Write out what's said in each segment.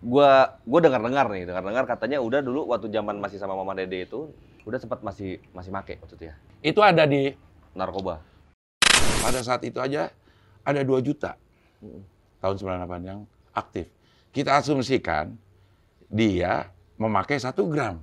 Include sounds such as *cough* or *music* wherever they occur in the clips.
gua gua dengar dengar nih dengar dengar katanya udah dulu waktu zaman masih sama mama dede itu udah sempat masih masih make waktu itu ya itu ada di narkoba pada saat itu aja ada dua juta hmm. tahun 98 yang aktif kita asumsikan dia memakai satu gram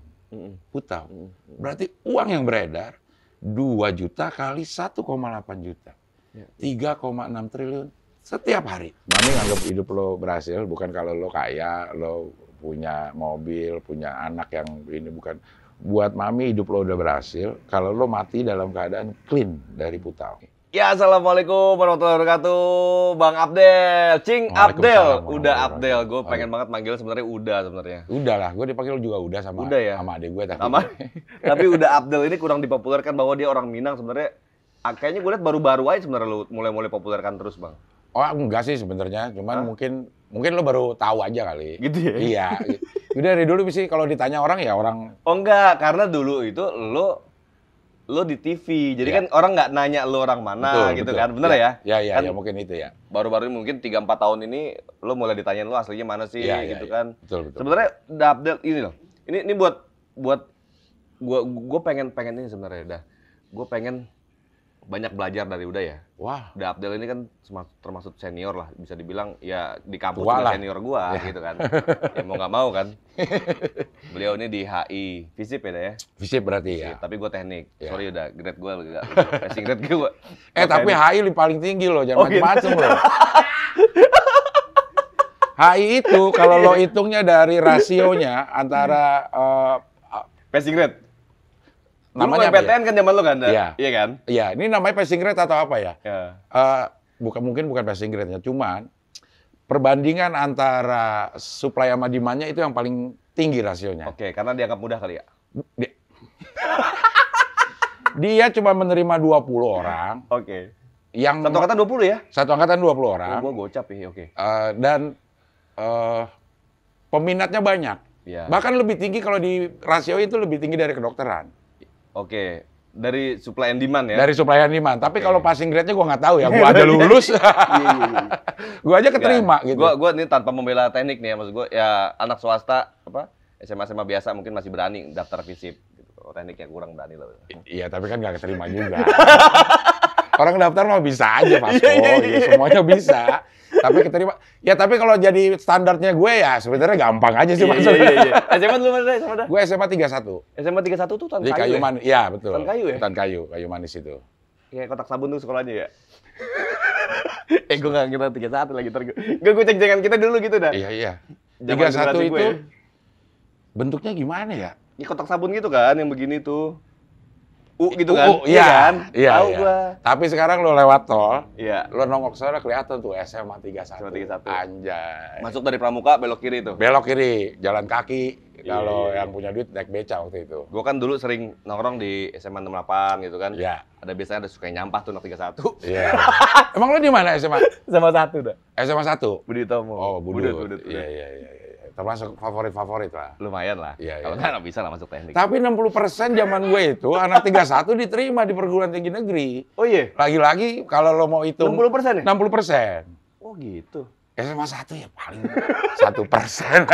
putau hmm. berarti uang yang beredar dua juta kali satu koma delapan juta ya. tiga koma enam triliun setiap hari. Mami nganggap hidup lo berhasil bukan kalau lo kaya, lo punya mobil, punya anak yang ini bukan. Buat Mami hidup lo udah berhasil kalau lo mati dalam keadaan clean dari putau. Ya, Assalamualaikum warahmatullahi wabarakatuh. Bang Abdel, Cing Abdel. Udah Abdel, gue pengen oh. banget manggil sebenarnya udah sebenarnya. Udah lah, gue dipanggil juga udah sama Udah ya? sama adik gue tapi. Sama, *laughs* tapi udah Abdel ini kurang dipopulerkan bahwa dia orang Minang sebenarnya. Ah, kayaknya gue liat baru-baru aja sebenarnya lu mulai-mulai populerkan terus, Bang. Oh enggak sih sebenarnya, cuman Hah? mungkin mungkin lo baru tahu aja kali. Gitu ya? Iya. Udah dari dulu sih kalau ditanya orang ya orang. Oh enggak, karena dulu itu lo lo di TV. Jadi ya. kan orang nggak nanya lo orang mana betul, gitu betul. kan. Bener iya. ya? Iya iya ya, kan ya mungkin itu ya. Baru-baru mungkin 3 4 tahun ini lo mulai ditanyain lo aslinya mana sih ya, gitu ya, kan. Ya. Betul betul. Sebenarnya update ini loh. Ini ini buat buat gua gua pengen pengen ini sebenarnya dah. Gua pengen banyak belajar dari udah ya. Wah. Da Abdel ini kan termasuk senior lah, bisa dibilang ya di kampus Tua lah. senior gua ya. gitu kan. ya mau nggak mau kan. Beliau ini di HI, FISIP ya ya? FISIP berarti Fisip. ya. Tapi gua teknik. Ya. Sorry udah grade gua enggak passing grade gua. *laughs* Eh tapi teknik. HI paling tinggi loh, jangan oh, macam-macam gitu. loh. HI itu kalau lo hitungnya dari rasionya antara uh, passing grade namanya apa PTN ya? kan zaman lo kan? Iya. Iya kan? Iya, ini namanya passing grade atau apa ya? ya. Uh, bukan mungkin bukan passing grade ya. cuman perbandingan antara supply sama demand-nya itu yang paling tinggi rasionya. Oke, karena dianggap mudah kali ya. Dia, *laughs* dia cuma menerima 20 orang. Oke. Yang satu angkatan 20 ya? Satu angkatan 20 orang. Oh, gua gocap ya, oke. Uh, dan uh, peminatnya banyak. Ya. Bahkan lebih tinggi kalau di rasio itu lebih tinggi dari kedokteran. Oke. Dari supply and demand ya? Dari supply and demand. Tapi okay. kalau passing grade-nya gue nggak tahu ya. Gue *laughs* aja lulus. Iya, iya, iya. *laughs* gue aja keterima gak. gitu. Gue ini tanpa membela teknik nih ya. Maksud gue ya anak swasta apa SMA-SMA biasa mungkin masih berani daftar FISIP. Gitu. Teknik yang kurang berani loh. Iya tapi kan nggak keterima juga. *laughs* Orang daftar mah bisa aja, Pak. *laughs* yeah, iya, oh, yeah, iya. Semuanya bisa. tapi kita keterima. Ya tapi kalau jadi standarnya gue ya sebenarnya gampang aja sih maksudnya. Iya, iya, iya. SMA dulu mana SMA dah. Gue SMA 31. SMA 31 tuh Tan Kayu. Di Kayu ya? Manis. Iya, betul. Tan Kayu ya? Tan Kayu, Kayu Manis itu. Kayak kotak sabun tuh sekolahnya ya. *laughs* eh gue gak ngerti 31 lagi ntar gue. gue cek jangan kita dulu gitu dah. Iya, iya. Jaman 31 itu ya? bentuknya gimana ya? Ya kotak sabun gitu kan yang begini tuh. U gitu kan? U, iya, iya kan? kan? Iya, Tahu iya. gua. Tapi sekarang lo lewat tol, iya. lo nongok sana kelihatan tuh SMA 31. 31. Anjay. Masuk dari Pramuka belok kiri tuh. Belok kiri, jalan kaki. Iya, Kalau iya, iya, yang punya duit naik beca waktu itu. Gua kan dulu sering nongkrong di SMA 68 gitu kan. Iya. Ada biasanya ada suka nyampah tuh 31. Iya. *laughs* Emang lo di mana SMA? SMA 1 dah. SMA 1. Budi Tomo. Oh, Budut, Budut. Iya, iya, iya termasuk favorit-favorit lah. Lumayan lah. Iya, Kalau iya. nggak bisa lah masuk teknik. Tapi 60% zaman gue itu anak 31 diterima di perguruan tinggi negeri. Oh iya. Lagi-lagi kalau lo mau hitung 60% ya? 60%. Oh gitu. SMA satu ya paling satu persen. *laughs*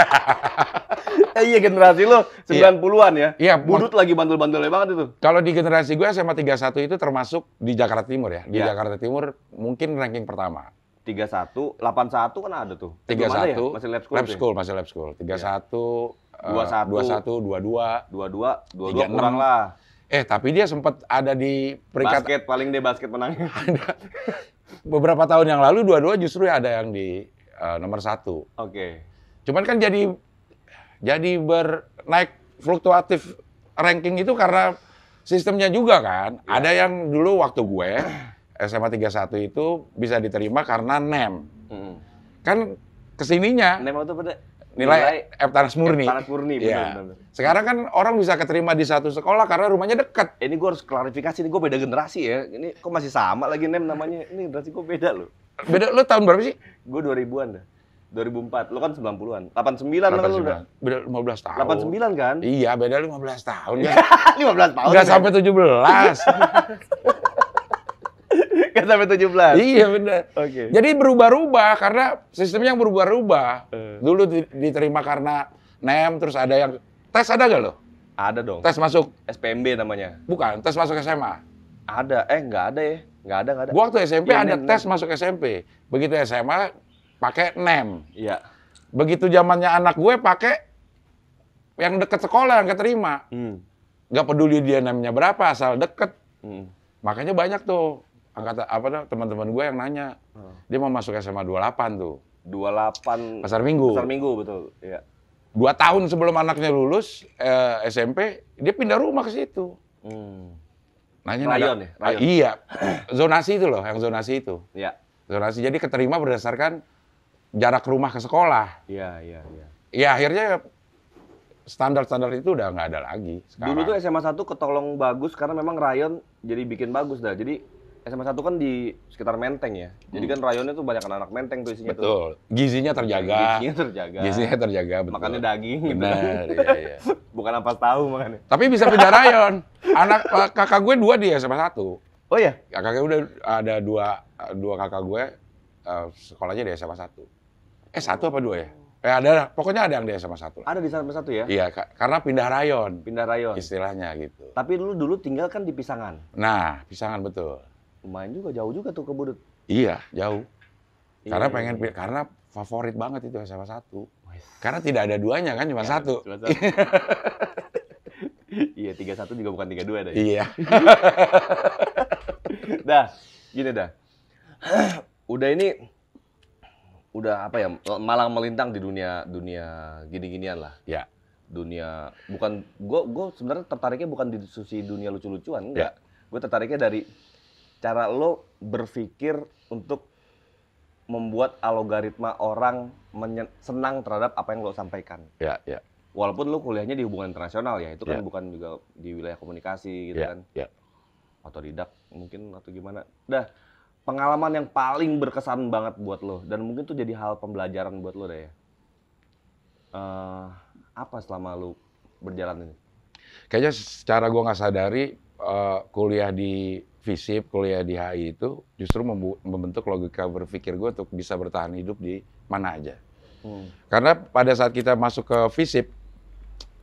Eh, iya generasi lo 90-an ya. Iya, iya budut lagi bandel-bandelnya banget itu. Kalau di generasi gue SMA 31 itu termasuk di Jakarta Timur ya. Di ya. Jakarta Timur mungkin ranking pertama tiga satu delapan satu kan ada tuh ya? tiga satu ya? masih lab school lab ya? school masih lab school tiga satu iya. dua satu eh, dua satu dua dua dua dua dua dua kurang lah eh tapi dia sempat ada di peringkat basket paling deh basket menang *laughs* beberapa tahun yang lalu dua-dua justru ada yang di uh, nomor satu oke okay. cuman kan jadi jadi bernaik fluktuatif ranking itu karena sistemnya juga kan ya. ada yang dulu waktu gue SMA 31 itu bisa diterima karena NEM. Hmm. Kan kesininya NEM itu pada nilai, nilai Eptanas murni. Eptanas murni, iya. benar, ya. benar. Sekarang kan orang bisa keterima di satu sekolah karena rumahnya dekat. Eh, ini gue harus klarifikasi, ini gue beda generasi ya. Ini kok masih sama lagi NEM namanya? Ini generasi gue beda loh. Beda, lo tahun berapa sih? Gue 2000-an dah. 2004, lo kan 90-an. 89, 89. kan lo udah. Beda 15 tahun. 89 kan? Iya, beda 15 tahun. Ya. Kan. *laughs* 15 tahun. Gak kan? sampai 17. *laughs* Gak *laughs* kan sampai 17? Iya benar. Oke. Okay. Jadi berubah-ubah karena sistemnya yang berubah-ubah. Uh. Dulu diterima karena NEM, terus ada yang... Tes ada gak lo? Ada dong. Tes masuk? SPMB namanya. Bukan, tes masuk SMA. Ada, eh nggak ada ya. Nggak ada, nggak ada. Gua waktu SMP ya, ada NEM, tes NEM. masuk SMP. Begitu SMA, pakai NEM. Iya. Begitu zamannya anak gue pakai yang deket sekolah yang keterima. Hmm. Gak peduli dia namanya berapa, asal deket. Hmm. Makanya banyak tuh angkatan apa teman-teman gue yang nanya. Hmm. Dia mau masuk SMA 28 tuh. 28 Pasar Minggu. Pasar Minggu betul, iya. Dua tahun sebelum anaknya lulus eh, SMP, dia pindah rumah ke situ. Hmm. Nanya Rayon ada, ya? Ah, iya. zonasi itu loh, yang zonasi itu. Iya. Zonasi. Jadi keterima berdasarkan jarak rumah ke sekolah. Iya, iya, iya. Ya akhirnya standar-standar itu udah nggak ada lagi. Sekarang. Dulu tuh SMA 1 ketolong bagus karena memang rayon jadi bikin bagus dah. Jadi SMA 1 kan di sekitar Menteng ya. Jadi kan hmm. rayonnya tuh banyak anak Menteng tuh isinya betul. tuh. Gizinya terjaga. Gizinya terjaga. Gizinya terjaga, betul. Makannya daging gitu. Benar, *laughs* iya, iya. Bukan apa tahu makannya. Tapi bisa pindah rayon. Anak eh, kakak gue dua di SMA 1. Oh iya? Kakak gue udah ada dua, dua kakak gue uh, sekolahnya di SMA 1. Eh satu apa dua ya? Eh ada, pokoknya ada yang di SMA 1. Ada di SMA 1 ya? Iya, karena pindah rayon. Pindah rayon. Istilahnya gitu. Tapi dulu dulu tinggal kan di Pisangan. Nah, Pisangan betul. Lumayan juga, jauh juga tuh ke Budut. Iya, jauh. Iya, karena iya, pengen, iya. karena favorit banget itu SMA satu. Karena tidak ada duanya kan, cuma ya, satu. Cuma satu. *laughs* iya, tiga satu juga bukan tiga dua ya, deh. Iya. *laughs* dah, gini dah. *clears throat* udah ini, udah apa ya, malang melintang di dunia dunia gini-ginian lah. Ya. Dunia, bukan, gue gue sebenarnya tertariknya bukan di sisi dunia lucu-lucuan, enggak. Ya. Gue tertariknya dari cara lo berpikir untuk membuat algoritma orang senang terhadap apa yang lo sampaikan. Ya, ya. Walaupun lo kuliahnya di hubungan internasional ya, itu kan ya. bukan juga di wilayah komunikasi gitu ya, kan. Ya. didak, mungkin atau gimana. Dah, pengalaman yang paling berkesan banget buat lo dan mungkin tuh jadi hal pembelajaran buat lo deh ya. Uh, apa selama lo berjalan ini? Kayaknya secara gue nggak sadari uh, kuliah di visip kuliah di HI itu justru membentuk logika berpikir gue untuk bisa bertahan hidup di mana aja. Hmm. Karena pada saat kita masuk ke visip,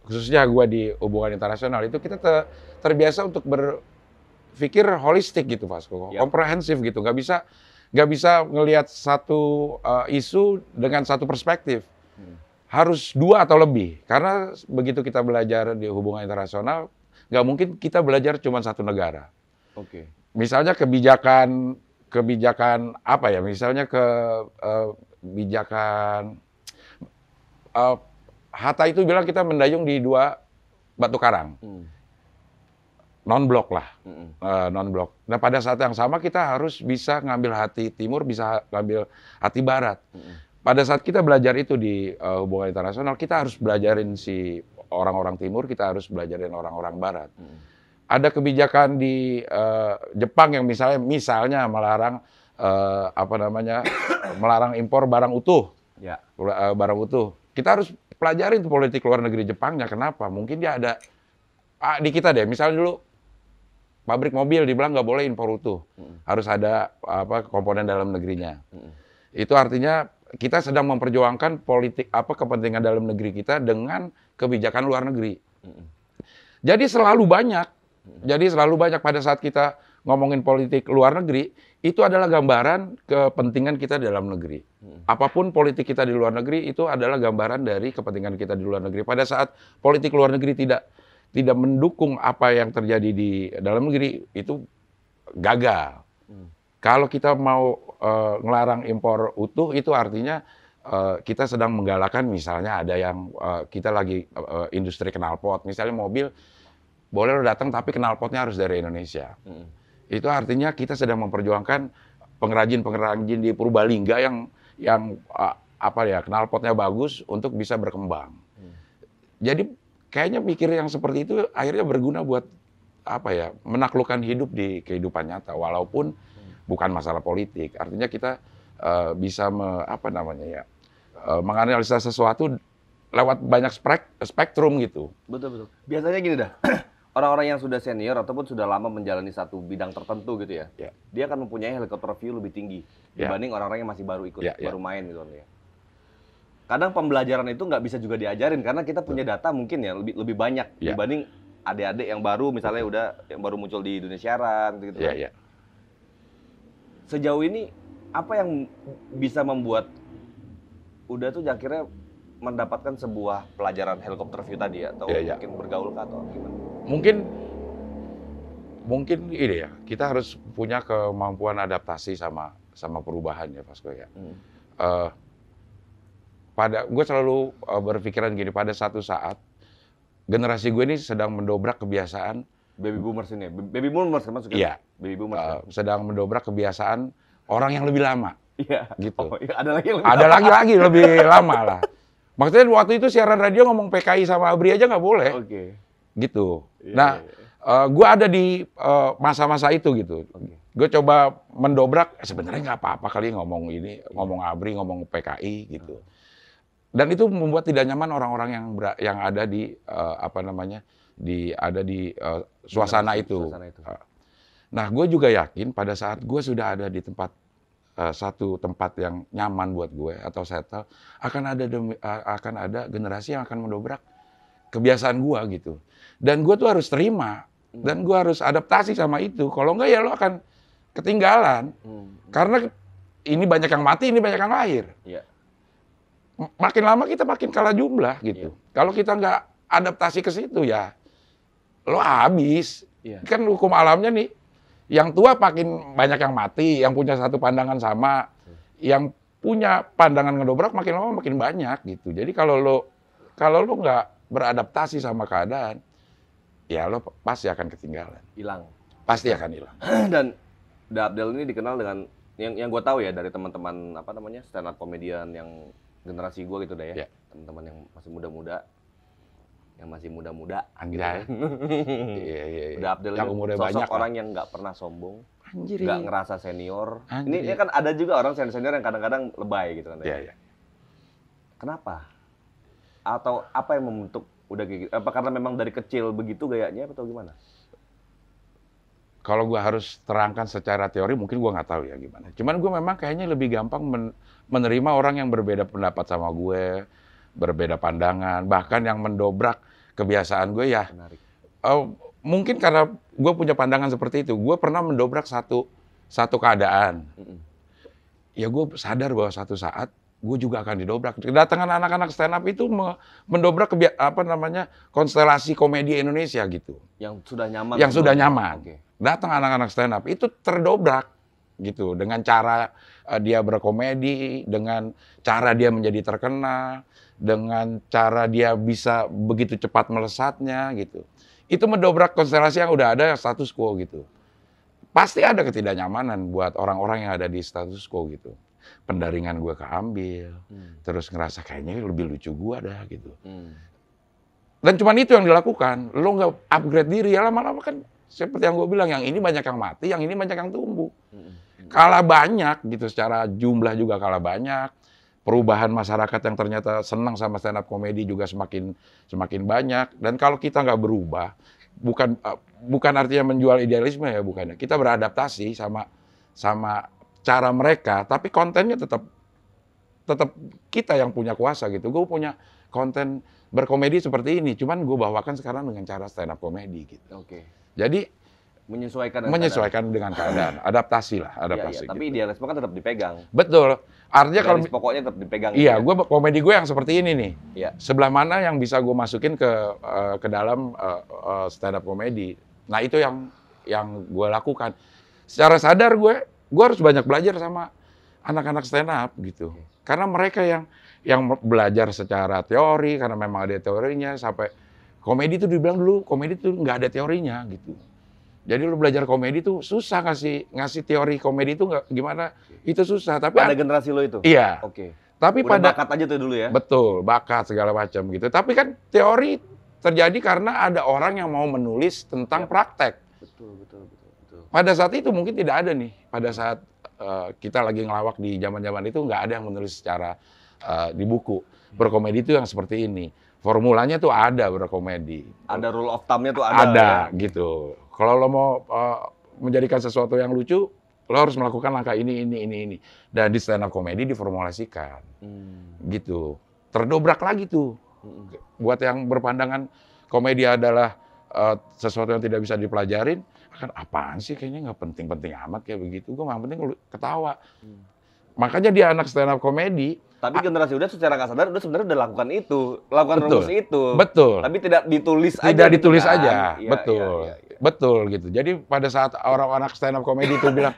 khususnya gue di hubungan internasional itu kita ter terbiasa untuk berpikir holistik gitu Vasco, yep. Iya. komprehensif gitu, nggak bisa nggak bisa ngelihat satu uh, isu dengan satu perspektif. Hmm. Harus dua atau lebih, karena begitu kita belajar di hubungan internasional, nggak mungkin kita belajar cuma satu negara Oke. Okay. Misalnya kebijakan kebijakan apa ya? Misalnya ke eh, kebijakan uh, Hatta itu bilang kita mendayung di dua batu karang. Hmm. Non blok lah. Uh, non blok. Nah, pada saat yang sama kita harus bisa ngambil hati timur, bisa ngambil hati barat. Hmm. Pada saat kita belajar itu di uh, hubungan internasional, kita harus belajarin si orang-orang timur, kita harus belajarin orang-orang barat. Hmm ada kebijakan di uh, Jepang yang misalnya misalnya melarang uh, apa namanya *coughs* melarang impor barang utuh ya. Uh, barang utuh kita harus pelajari itu politik luar negeri Jepangnya kenapa mungkin dia ada ah, di kita deh misalnya dulu pabrik mobil dibilang nggak boleh impor utuh hmm. harus ada apa komponen dalam negerinya hmm. itu artinya kita sedang memperjuangkan politik apa kepentingan dalam negeri kita dengan kebijakan luar negeri hmm. jadi selalu banyak jadi selalu banyak pada saat kita ngomongin politik luar negeri, itu adalah gambaran kepentingan kita di dalam negeri. Hmm. Apapun politik kita di luar negeri itu adalah gambaran dari kepentingan kita di luar negeri. Pada saat politik luar negeri tidak tidak mendukung apa yang terjadi di dalam negeri itu gagal. Hmm. Kalau kita mau uh, ngelarang impor utuh itu artinya uh, kita sedang menggalakkan misalnya ada yang uh, kita lagi uh, industri knalpot, misalnya mobil boleh lo datang tapi knalpotnya harus dari Indonesia. Hmm. Itu artinya kita sedang memperjuangkan pengrajin-pengrajin di Purbalingga yang yang apa ya knalpotnya bagus untuk bisa berkembang. Hmm. Jadi kayaknya pikir yang seperti itu akhirnya berguna buat apa ya menaklukkan hidup di kehidupan nyata walaupun hmm. bukan masalah politik. Artinya kita uh, bisa me, apa namanya ya uh, menganalisa sesuatu lewat banyak spek, spektrum gitu. Betul betul. Biasanya gini dah. *clears throat* orang-orang yang sudah senior ataupun sudah lama menjalani satu bidang tertentu gitu ya, yeah. dia akan mempunyai helikopter view lebih tinggi ya. dibanding orang-orang yang masih baru ikut, yeah, ya. baru yeah. main gitu kan ya. Kadang pembelajaran itu nggak bisa juga diajarin karena kita punya data mungkin ya lebih lebih banyak yeah. dibanding adik-adik yang baru misalnya udah yang baru muncul di Indonesia siaran gitu. Yeah, kan. yeah. Ya. Sejauh ini apa yang bisa membuat udah tuh akhirnya mendapatkan sebuah pelajaran helikopter view tadi atau yeah, yeah. mungkin bergaul atau gimana? mungkin mungkin ide ya kita harus punya kemampuan adaptasi sama sama perubahan ya Vasco ya. Hmm. Uh, pada gue selalu eh, berpikiran gini pada satu saat generasi gue ini sedang mendobrak kebiasaan baby boomers ini ya? baby boomers kan maksudnya iya baby boomers uh, kan? sedang mendobrak kebiasaan orang yang lebih lama iya gitu oh, ya ada lagi lebih ada lagi lagi lebih lama lah maksudnya waktu itu siaran radio ngomong PKI sama Abri aja nggak boleh oke gitu. Yeah, nah, uh, iya, iya. eh, gue ada di eh, masa-masa uh, itu gitu. Okay. Gue coba mendobrak. Eh, sebenarnya nggak apa-apa kali ngomong ini, yeah. ngomong Abri, ngomong PKI gitu. Dan itu membuat tidak nyaman orang-orang yang yang ada di uh, apa namanya di ada di uh, suasana, iya, itu. suasana itu. nah, gue juga yakin pada saat gue sudah ada di tempat satu tempat yang nyaman buat gue atau settle akan ada demi, akan ada generasi yang akan mendobrak kebiasaan gue gitu dan gue tuh harus terima. Hmm. Dan gue harus adaptasi sama itu. Kalau enggak ya lo akan ketinggalan. Hmm. Karena ini banyak yang mati, ini banyak yang lahir. Iya. Makin lama kita makin kalah jumlah gitu. Iya. Kalau kita nggak adaptasi ke situ ya, lo habis. Iya. Kan hukum alamnya nih, yang tua makin banyak yang mati, yang punya satu pandangan sama, hmm. yang punya pandangan ngedobrak makin lama makin banyak gitu. Jadi kalau lo kalau lo nggak beradaptasi sama keadaan, ya lo pasti akan ketinggalan. Hilang. Pasti akan hilang. *clears throat* Dan Da Abdel ini dikenal dengan yang yang gue tahu ya dari teman-teman apa namanya stand up komedian yang generasi gue gitu deh ya. Yeah. Teman-teman yang masih muda-muda yang masih muda-muda gitu ya. *laughs* iya, iya, iya. Da Abdel yang sosok banyak orang lah. yang nggak pernah sombong. Anjir. Gak ngerasa senior. Anjir. Ini, ini kan ada juga orang senior-senior yang kadang-kadang lebay gitu kan. Ya. Iya, yeah, iya. Yeah. Kenapa? Atau apa yang membentuk udah kayak gitu. Apa karena memang dari kecil begitu gayanya atau gimana? Kalau gue harus terangkan secara teori mungkin gue nggak tahu ya gimana. Cuman gue memang kayaknya lebih gampang men menerima orang yang berbeda pendapat sama gue, berbeda pandangan, bahkan yang mendobrak kebiasaan gue ya. Menarik. Uh, mungkin karena gue punya pandangan seperti itu, gue pernah mendobrak satu satu keadaan. Ya gue sadar bahwa satu saat gue juga akan didobrak. Kedatangan anak-anak stand up itu mendobrak apa namanya konstelasi komedi Indonesia gitu. Yang sudah nyaman. Yang gitu? sudah nyaman. Okay. Datang anak-anak stand up itu terdobrak gitu dengan cara uh, dia berkomedi, dengan cara dia menjadi terkenal, dengan cara dia bisa begitu cepat melesatnya gitu. Itu mendobrak konstelasi yang udah ada status quo gitu. Pasti ada ketidaknyamanan buat orang-orang yang ada di status quo gitu pendaringan gue keambil, hmm. terus ngerasa kayaknya lebih lucu gue dah gitu. Hmm. Dan cuman itu yang dilakukan, lo nggak upgrade diri, ya lama-lama kan seperti yang gue bilang, yang ini banyak yang mati, yang ini banyak yang tumbuh. Hmm, hmm. Kalah banyak gitu secara jumlah juga kalah banyak. Perubahan masyarakat yang ternyata senang sama stand up komedi juga semakin semakin banyak. Dan kalau kita nggak berubah, bukan eh, bukan artinya menjual idealisme ya bukannya. Kita beradaptasi sama sama cara mereka, tapi kontennya tetap tetap kita yang punya kuasa gitu. Gue punya konten berkomedi seperti ini, cuman gue bawakan sekarang dengan cara stand up komedi gitu. Oke. Jadi menyesuaikan dengan menyesuaikan keadaan. dengan keadaan, adaptasi lah, iya, iya, adaptasi. Ya, iya. Tapi gitu. kan tetap dipegang. Betul. Artinya kalau pokoknya tetap dipegang. Iya, gitu ya. gue komedi gue yang seperti ini nih. Iya. Sebelah mana yang bisa gue masukin ke uh, ke dalam uh, uh, stand up komedi? Nah itu yang yang gue lakukan. Secara sadar gue gue harus banyak belajar sama anak-anak stand up gitu. Karena mereka yang yang belajar secara teori karena memang ada teorinya sampai komedi itu dibilang dulu komedi itu nggak ada teorinya gitu. Jadi lu belajar komedi itu susah ngasih ngasih teori komedi itu nggak gimana itu susah. Tapi ada generasi lo itu. Iya. Oke. Okay. Tapi Udah pada bakat aja tuh dulu ya. Betul, bakat segala macam gitu. Tapi kan teori terjadi karena ada orang yang mau menulis tentang ya. praktek. Betul, betul, betul pada saat itu mungkin tidak ada nih. Pada saat uh, kita lagi ngelawak di zaman-zaman itu nggak ada yang menulis secara uh, di buku. Berkomedi itu yang seperti ini. Formulanya tuh ada berkomedi. Ada rule of thumbnya tuh ada. Ada ya? gitu. Kalau lo mau uh, menjadikan sesuatu yang lucu, lo harus melakukan langkah ini, ini, ini, ini. Dan di stand up komedi diformulasikan. Hmm. Gitu. Terdobrak lagi tuh. Hmm. Buat yang berpandangan komedi adalah uh, sesuatu yang tidak bisa dipelajarin, kan apaan sih kayaknya nggak penting-penting amat kayak begitu. Gue yang penting ketawa. Hmm. Makanya dia anak stand up komedi. Tapi generasi udah secara nggak sadar udah sebenarnya udah lakukan itu, lakukan betul. rumus itu. Betul. Tapi tidak ditulis tidak aja. Tidak gitu ditulis kan? aja. Ya, betul. Ya, ya, ya. Betul gitu. Jadi pada saat orang anak stand up komedi itu bilang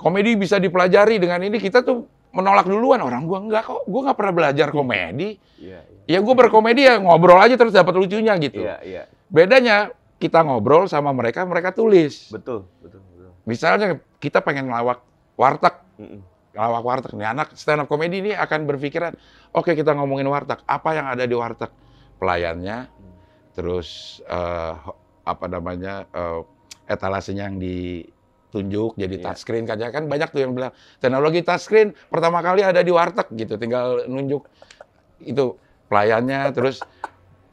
komedi bisa dipelajari dengan ini kita tuh menolak duluan orang gua enggak kok gua nggak pernah belajar iya. komedi ya, ya. ya gua berkomedi ya ngobrol aja terus dapat lucunya gitu ya, ya. bedanya kita ngobrol sama mereka, mereka tulis. Betul, betul, betul. Misalnya kita pengen ngelawak warteg. Mm -mm. Ngelawak warteg nih anak stand up comedy ini akan berpikiran, oke okay, kita ngomongin warteg, apa yang ada di warteg? Pelayannya, mm. terus uh, apa namanya? Uh, eh, etalasenya yang ditunjuk jadi yeah. touchscreen kan kan banyak tuh yang bilang teknologi touchscreen pertama kali ada di warteg gitu tinggal nunjuk itu pelayannya terus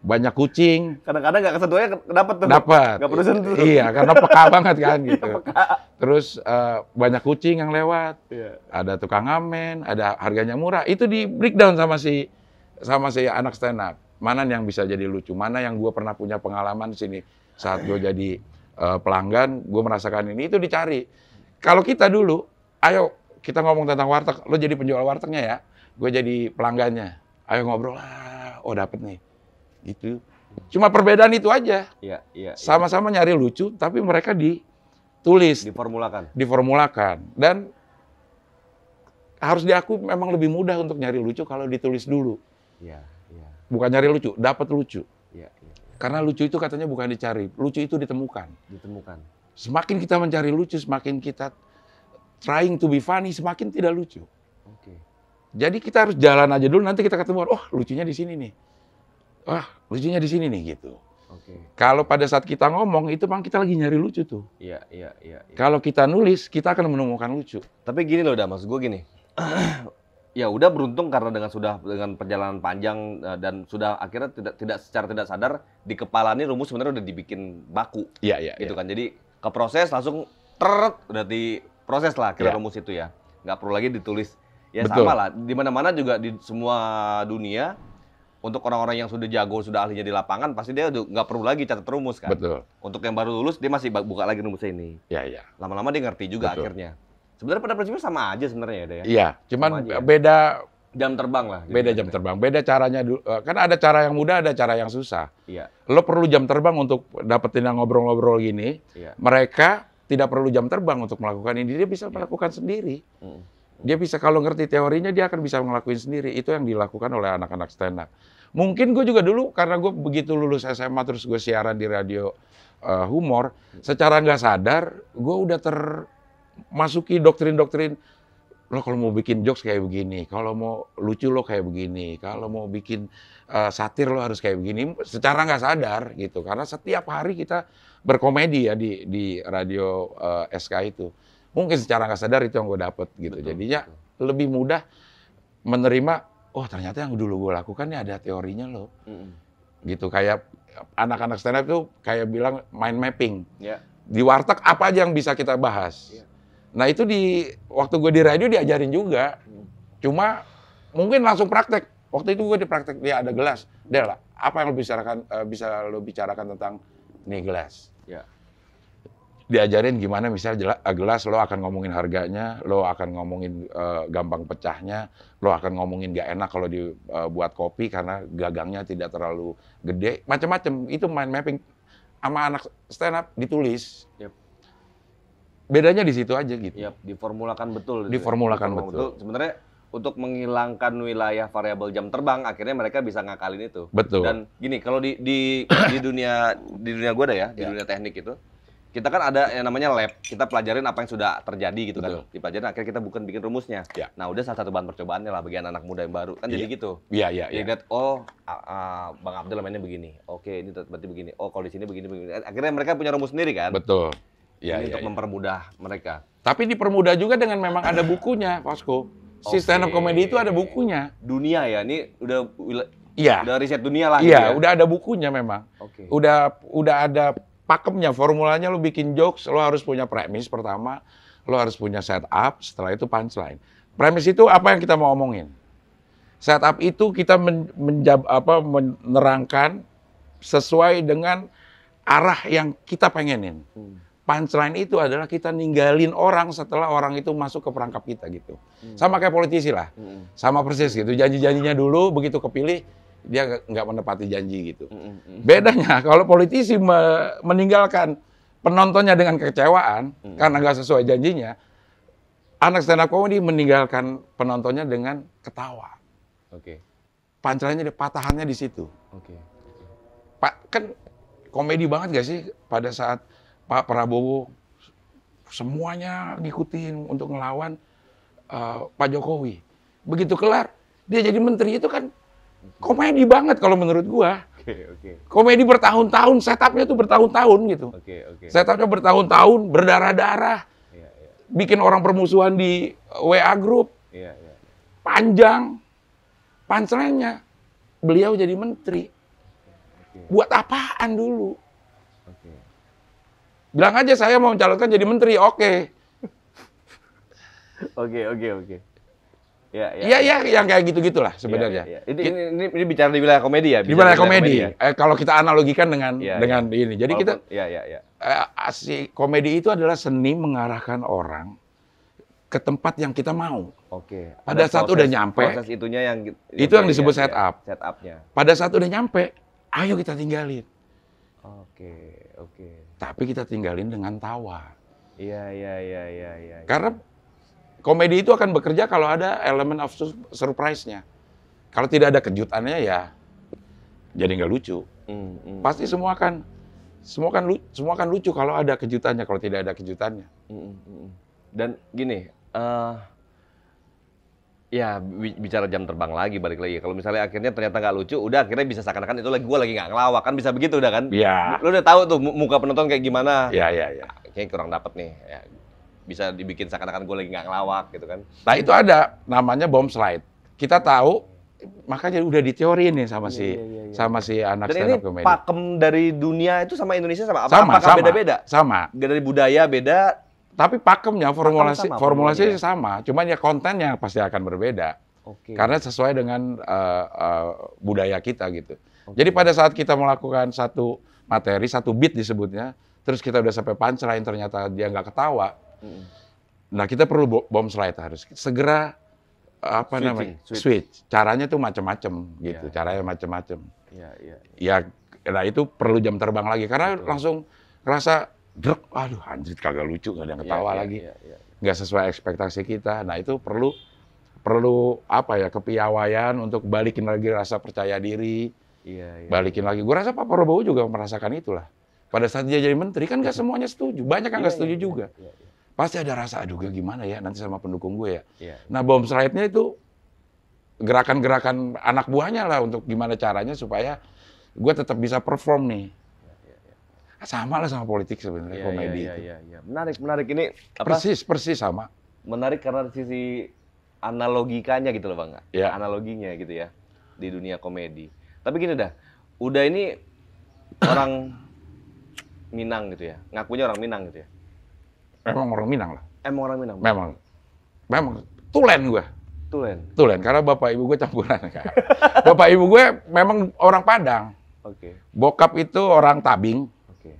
banyak kucing. Kadang-kadang nggak kesentuhnya dapat tuh. Dapat. Nggak perlu sentuh. Iya, karena peka banget kan *laughs* gitu. Terus uh, banyak kucing yang lewat. Iya. Ada tukang ngamen, ada harganya murah. Itu di breakdown sama si sama si anak stand up. Mana yang bisa jadi lucu, mana yang gue pernah punya pengalaman sini saat gue jadi uh, pelanggan, gue merasakan ini itu dicari. Kalau kita dulu, ayo kita ngomong tentang warteg, lo jadi penjual wartegnya ya, gue jadi pelanggannya. Ayo ngobrol lah, oh dapet nih itu cuma perbedaan itu aja iya, iya, iya. sama-sama ya. nyari lucu tapi mereka ditulis diformulakan diformulakan dan harus diakui memang lebih mudah untuk nyari lucu kalau ditulis dulu ya, ya. bukan nyari lucu dapat lucu ya, ya, karena lucu itu katanya bukan dicari lucu itu ditemukan ditemukan semakin kita mencari lucu semakin kita trying to be funny semakin tidak lucu oke Jadi kita harus jalan aja dulu, nanti kita ketemu, oh lucunya di sini nih wah lucunya di sini nih gitu. Okay. Kalau pada saat kita ngomong itu bang kita lagi nyari lucu tuh. Iya iya iya. yeah. Kalau kita nulis kita akan menemukan lucu. Tapi gini loh, udah mas, gue gini. *clears throat* ya udah beruntung karena dengan sudah dengan perjalanan panjang eh, dan sudah akhirnya tidak tidak secara tidak sadar di kepala ini rumus sebenarnya udah dibikin baku. Iya iya. Gitu yeah. kan. Jadi ke proses langsung teret udah proses lah kira yeah. rumus itu ya. Nggak perlu lagi ditulis. Ya Betul. sama lah. Di mana-mana juga di semua dunia untuk orang-orang yang sudah jago, sudah ahlinya di lapangan, pasti dia nggak perlu lagi catat rumus kan. Betul. Untuk yang baru lulus, dia masih buka lagi rumus ini. Iya, iya. Lama-lama dia ngerti juga Betul. akhirnya. Sebenarnya pada prinsipnya sama aja sebenarnya ya, ya. Iya, cuman aja, ya. beda jam terbang lah. Beda jam ya. terbang, beda caranya dulu. Eh, kan ada cara yang mudah, ada cara yang susah. Iya. Lo perlu jam terbang untuk dapetin yang ngobrol-ngobrol gini. Iya. Mereka tidak perlu jam terbang untuk melakukan ini, dia bisa iya. melakukan sendiri. Mm. Dia bisa kalau ngerti teorinya dia akan bisa ngelakuin sendiri. Itu yang dilakukan oleh anak-anak stand up. Mungkin gue juga dulu karena gue begitu lulus SMA terus gue siaran di radio uh, humor, secara nggak sadar gue udah termasuki doktrin-doktrin lo kalau mau bikin jokes kayak begini, kalau mau lucu lo kayak begini, kalau mau bikin uh, satir lo harus kayak begini, secara nggak sadar gitu, karena setiap hari kita berkomedi ya di di radio uh, eh, SK itu mungkin secara nggak sadar itu yang gue dapet gitu. Betul, Jadinya betul. lebih mudah menerima, oh ternyata yang dulu gue lakukan ini ada teorinya loh. Mm. Gitu kayak anak-anak stand up tuh kayak bilang mind mapping. Yeah. Di warteg apa aja yang bisa kita bahas. Yeah. Nah itu di waktu gue di radio diajarin juga. Mm. Cuma mungkin langsung praktek. Waktu itu gue di praktek dia ada gelas. lah apa yang lo bicarakan eh, bisa lo bicarakan tentang nih gelas? diajarin gimana misalnya eh, gelas lo akan ngomongin harganya, lo akan ngomongin uh, gampang pecahnya, lo akan ngomongin gak enak kalau dibuat eh, kopi karena gagangnya tidak terlalu gede, macam-macam itu mind mapping sama anak stand up ditulis. Yep. Bedanya di situ aja gitu. Yep, diformulakan betul. Gitu ya. betul. betul. Sebenarnya untuk menghilangkan wilayah variabel jam terbang, akhirnya mereka bisa ngakalin itu. Betul. Dan gini, kalau di di, di dunia di dunia gue ada ya, di iya. dunia teknik itu, kita kan ada yang namanya lab, kita pelajarin apa yang sudah terjadi gitu kan. Betul. kan. Dipelajarin akhirnya kita bukan bikin rumusnya. Ya. Nah, udah salah satu bahan percobaannya lah bagi anak-anak muda yang baru. Kan ya. jadi iya. gitu. Iya, iya, iya. Lihat oh uh, Bang Abdul mainnya begini. Oke, ini berarti begini. Oh, kalau di sini begini begini. Akhirnya mereka punya rumus sendiri kan? Betul. Ya, ini ya, untuk ya. mempermudah mereka. Tapi dipermudah juga dengan memang ada bukunya, Pasco Si okay. stand up comedy itu ada bukunya. Dunia ya, ini udah Iya. Udah riset dunia lah. Iya, gitu ya? udah ada bukunya memang. Okay. Udah udah ada pakemnya, formulanya lo bikin jokes, lo harus punya premis pertama, lo harus punya setup, setelah itu punchline. Premis itu apa yang kita mau omongin? Setup itu kita men, menjab, apa, menerangkan sesuai dengan arah yang kita pengenin. Hmm. Punchline itu adalah kita ninggalin orang setelah orang itu masuk ke perangkap kita gitu. Hmm. Sama kayak politisi lah, hmm. sama persis gitu. Janji-janjinya dulu, begitu kepilih, dia nggak menepati janji gitu. Mm, mm, mm. Bedanya *laughs* kalau politisi me- meninggalkan penontonnya dengan kekecewaan hmm karena nggak sesuai janjinya, anak stand up comedy meninggalkan penontonnya dengan ketawa. Oke. Okay. Pancelannya, patahannya di situ. Oke. Okay. Pak kan komedi banget gak sih pada saat Pak Prabowo semuanya ngikutin untuk ngelawan uh, Pak Jokowi. Begitu kelar, dia jadi menteri itu kan Mhm. komedi banget kalau menurut gua. Okay, okay. Komedi bertahun-tahun, setupnya tuh bertahun-tahun gitu. Okay, okay. Setupnya bertahun-tahun, berdarah-darah, yeah, yeah. bikin orang permusuhan di WA group, yeah, yeah. panjang, panselnya beliau jadi menteri. Okay. Buat apaan dulu? Okay. Bilang aja saya mau mencalonkan jadi menteri, oke. Okay. *laughs* Oke, okay, oke, okay, oke. Okay. Ya, ya. Iya, iya. Ya, ya, yang kayak gitu-gitulah iya, sebenarnya. Ya, ya. Ini, ini, ini, bicara di wilayah komedi ya. Di wilayah komedi. komedi ya. eh, kalau kita analogikan dengan ya, dengan ya. ini, jadi Walaupun, kita, ya, ya, ya. Eh, ah, si komedi itu adalah seni mengarahkan orang ke tempat yang kita mau. Oke. Ada Pada saat proses, udah nyampe. Proses itunya yang itu yang disebut ya, setup. Ya, setupnya. Pada saat udah nyampe, ayo kita tinggalin. Oke, oke. Tapi kita tinggalin dengan tawa. Iya, iya, iya, iya, iya. iya. Karena komedi itu akan bekerja kalau ada elemen of surprise-nya. Kalau tidak ada kejutannya ya jadi nggak lucu. Mm, mm. Pasti semua akan semua akan semua kan lucu kalau ada kejutannya, kalau tidak ada kejutannya. Mm, mm. Dan gini, uh, ya bicara jam terbang lagi balik lagi. Kalau misalnya akhirnya ternyata nggak lucu, udah akhirnya bisa seakan-akan itu lagi gue lagi nggak ngelawak kan bisa begitu udah kan? Iya. Yeah. Lu udah tahu tuh muka penonton kayak gimana? Iya yeah, iya yeah, iya. Kayaknya kurang dapat nih. Ya, bisa dibikin seakan-akan gue lagi nggak ngelawak gitu kan. Nah itu ada namanya bom slide. Kita tahu makanya udah diteoriin nih sama iya, si yeah, yeah, yeah. sama si anak Dan stand up comedy. pakem dari dunia itu sama Indonesia sama apa? Sama, sama beda-beda? Sama. Dari budaya beda. Tapi pakemnya formulasi pakem sama, formulasinya sama, cuman ya kontennya pasti akan berbeda. Okay. Karena sesuai dengan uh, uh, budaya kita gitu. Okay. Jadi pada saat kita melakukan satu materi, satu beat disebutnya, terus kita udah sampai punchline ternyata dia nggak ketawa, Nah kita perlu bom slide harus segera apa switching, namanya switch. switch. Caranya tuh macam-macam gitu, yeah. caranya macam-macam. Iya, yeah, iya, iya. Ya, nah itu perlu jam terbang lagi karena Betul. langsung rasa drek, aduh anjir kagak lucu, nggak ada yang iya, ketawa yeah, lagi. Yeah, yeah, yeah. Gak sesuai ekspektasi kita. Nah itu perlu perlu apa ya kepiawaian untuk balikin lagi rasa percaya diri. Iya, iya. Balikin iya. lagi. gua rasa Pak Prabowo juga merasakan itulah. Pada saat dia jadi menteri kan gak semuanya setuju, banyak yang gak setuju juga pasti ada rasa aduh gue gimana ya nanti sama pendukung gue ya. Yeah. Nah bom stripe-nya itu gerakan-gerakan anak buahnya lah untuk gimana caranya supaya gue tetap bisa perform nih. Iya, iya, iya. sama lah sama politik sebenarnya komedi. itu. Menarik, menarik ini apa? persis, persis sama. Menarik karena sisi analogikanya gitu loh bang, ya. analoginya gitu ya di dunia komedi. Tapi gini dah, udah ini orang Minang gitu ya, ngakunya orang Minang gitu ya Memang orang Minang lah. Emang orang Minang? Memang. Memang. Tulen gue. Tulen? Tulen, karena bapak ibu gue campuran. Kan? *laughs* bapak ibu gue memang orang Padang. Oke. Okay. Bokap itu orang Tabing. Oke. Okay.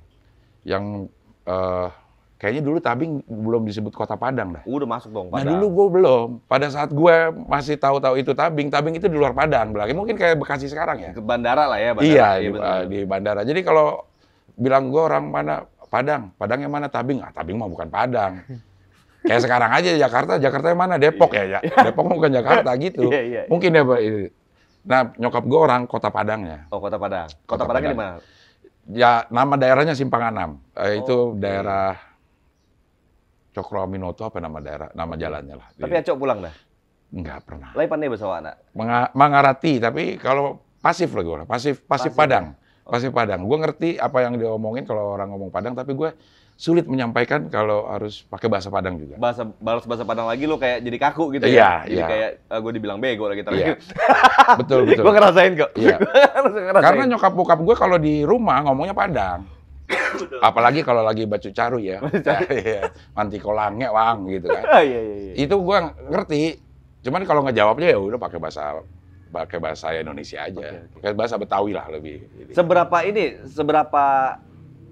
Yang uh, kayaknya dulu Tabing belum disebut kota Padang dah. Udah masuk dong nah, Padang. Nah dulu gue belum. Pada saat gue masih tahu-tahu itu Tabing, Tabing itu di luar Padang. Belakang mungkin kayak Bekasi sekarang ya. Ke bandara lah ya. Bandara. Iya, iya di, eh, di bandara. Jadi kalau bilang gue orang mana Padang. Padang yang mana? Tabing. Ah, Tabing mah bukan Padang. Kayak sekarang aja Jakarta, Jakarta yang mana? Depok ya, ya. Iya. Depok bukan Jakarta gitu. Yeah, yeah, iya. Mungkin ya, Pak. Nah, nyokap gue orang kota Padangnya. Oh, kota Padang. Kota, kota Padangnya Padang. di mana? Ya, nama daerahnya Simpang Anam. Eh, oh, itu okay. daerah Cokroaminoto apa nama daerah, nama iya. jalannya lah. Tapi Acok pulang dah? Enggak pernah. Lai pandai bersama anak? Mengarati, tapi kalau pasif lah gue, Pasif, pasif, pasif Padang pasti Padang. Gue ngerti apa yang diomongin kalau orang ngomong Padang, tapi gue sulit menyampaikan kalau harus pakai bahasa Padang juga. Bahasa bahasa bahasa Padang lagi lo kayak jadi kaku gitu iya, ya. Iya, jadi iya. kayak uh, eh, gue dibilang bego lagi terakhir. Iya. *laughs* betul, betul. Gue ngerasain kok. Iya. *laughs* ngerasain. Karena nyokap bokap gue kalau di rumah ngomongnya Padang. *coughs* Apalagi kalau lagi baca caru ya. *laughs* ya Manti kolangnya wang gitu kan. Iya, iya, iya, iya. Itu gue ngerti. Cuman kalau ngejawabnya ya udah pakai bahasa pakai bahasa Indonesia aja. Okay, okay. Bahasa Betawi lah lebih. Jadi. Seberapa ini, seberapa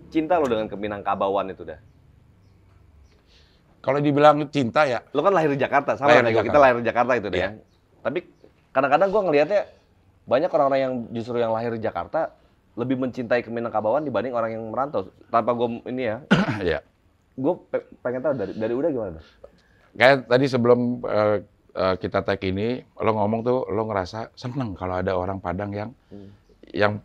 cinta lo dengan kabawan itu dah? Kalau dibilang cinta ya. Lo kan lahir di Jakarta, sama lahir kan? Jakarta. kita lahir di Jakarta itu deh. Yeah. Tapi kadang-kadang gue ngelihatnya banyak orang-orang yang justru yang lahir di Jakarta lebih mencintai kabawan dibanding orang yang merantau. Tanpa gue ini ya. *coughs* Iya. yeah. Gue pe pengen tahu dari dari udah gimana? Kayak tadi sebelum uh, Eh, kita tag ini, lo ngomong tuh lo ngerasa seneng kalau ada orang Padang yang hmm. yang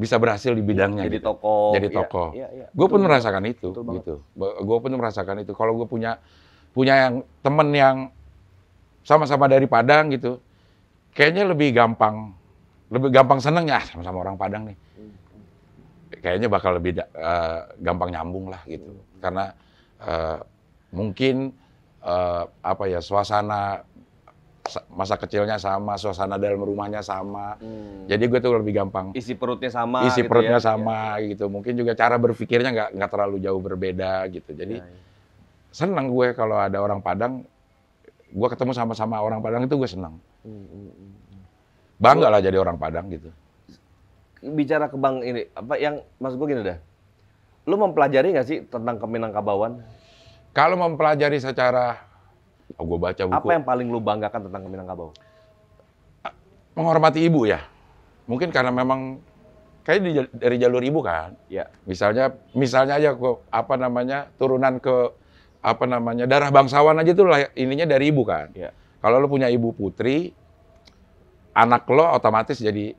bisa berhasil di bidangnya. Jadi gitu. toko. Jadi iya, toko Ya, ya, ya. Gue pun merasakan itu, gitu. Gue pun merasakan itu. Kalau gue punya punya yang temen yang sama-sama dari Padang gitu, kayaknya lebih gampang, lebih gampang seneng ya ah, sama-sama orang Padang nih. Hmm. Kayaknya bakal lebih uh, gampang nyambung lah gitu. Hmm. Karena uh, mungkin uh, apa ya suasana masa kecilnya sama, suasana dalam rumahnya sama. Hmm. Jadi gue tuh lebih gampang. Isi perutnya sama. Isi gitu ya. perutnya ya? sama ya. gitu. Mungkin juga cara berpikirnya nggak nggak terlalu jauh berbeda gitu. Jadi ya, ya. senang gue kalau ada orang Padang, gue ketemu sama-sama orang Padang itu gue senang. Hmm, hmm, hmm, Bangga lah jadi orang Padang gitu. Bicara ke Bang ini, apa yang mas gue gini dah. Lu mempelajari nggak sih tentang keminangkabauan? Kalau mempelajari secara Oh, gue baca buku. Apa yang paling lu banggakan tentang Minangkabau? Menghormati ibu ya. Mungkin karena memang kayak dari jalur ibu kan. Ya. Misalnya misalnya aja ke apa namanya turunan ke apa namanya darah bangsawan aja tuh lah, ininya dari ibu kan. Ya. Kalau lu punya ibu putri, anak lo otomatis jadi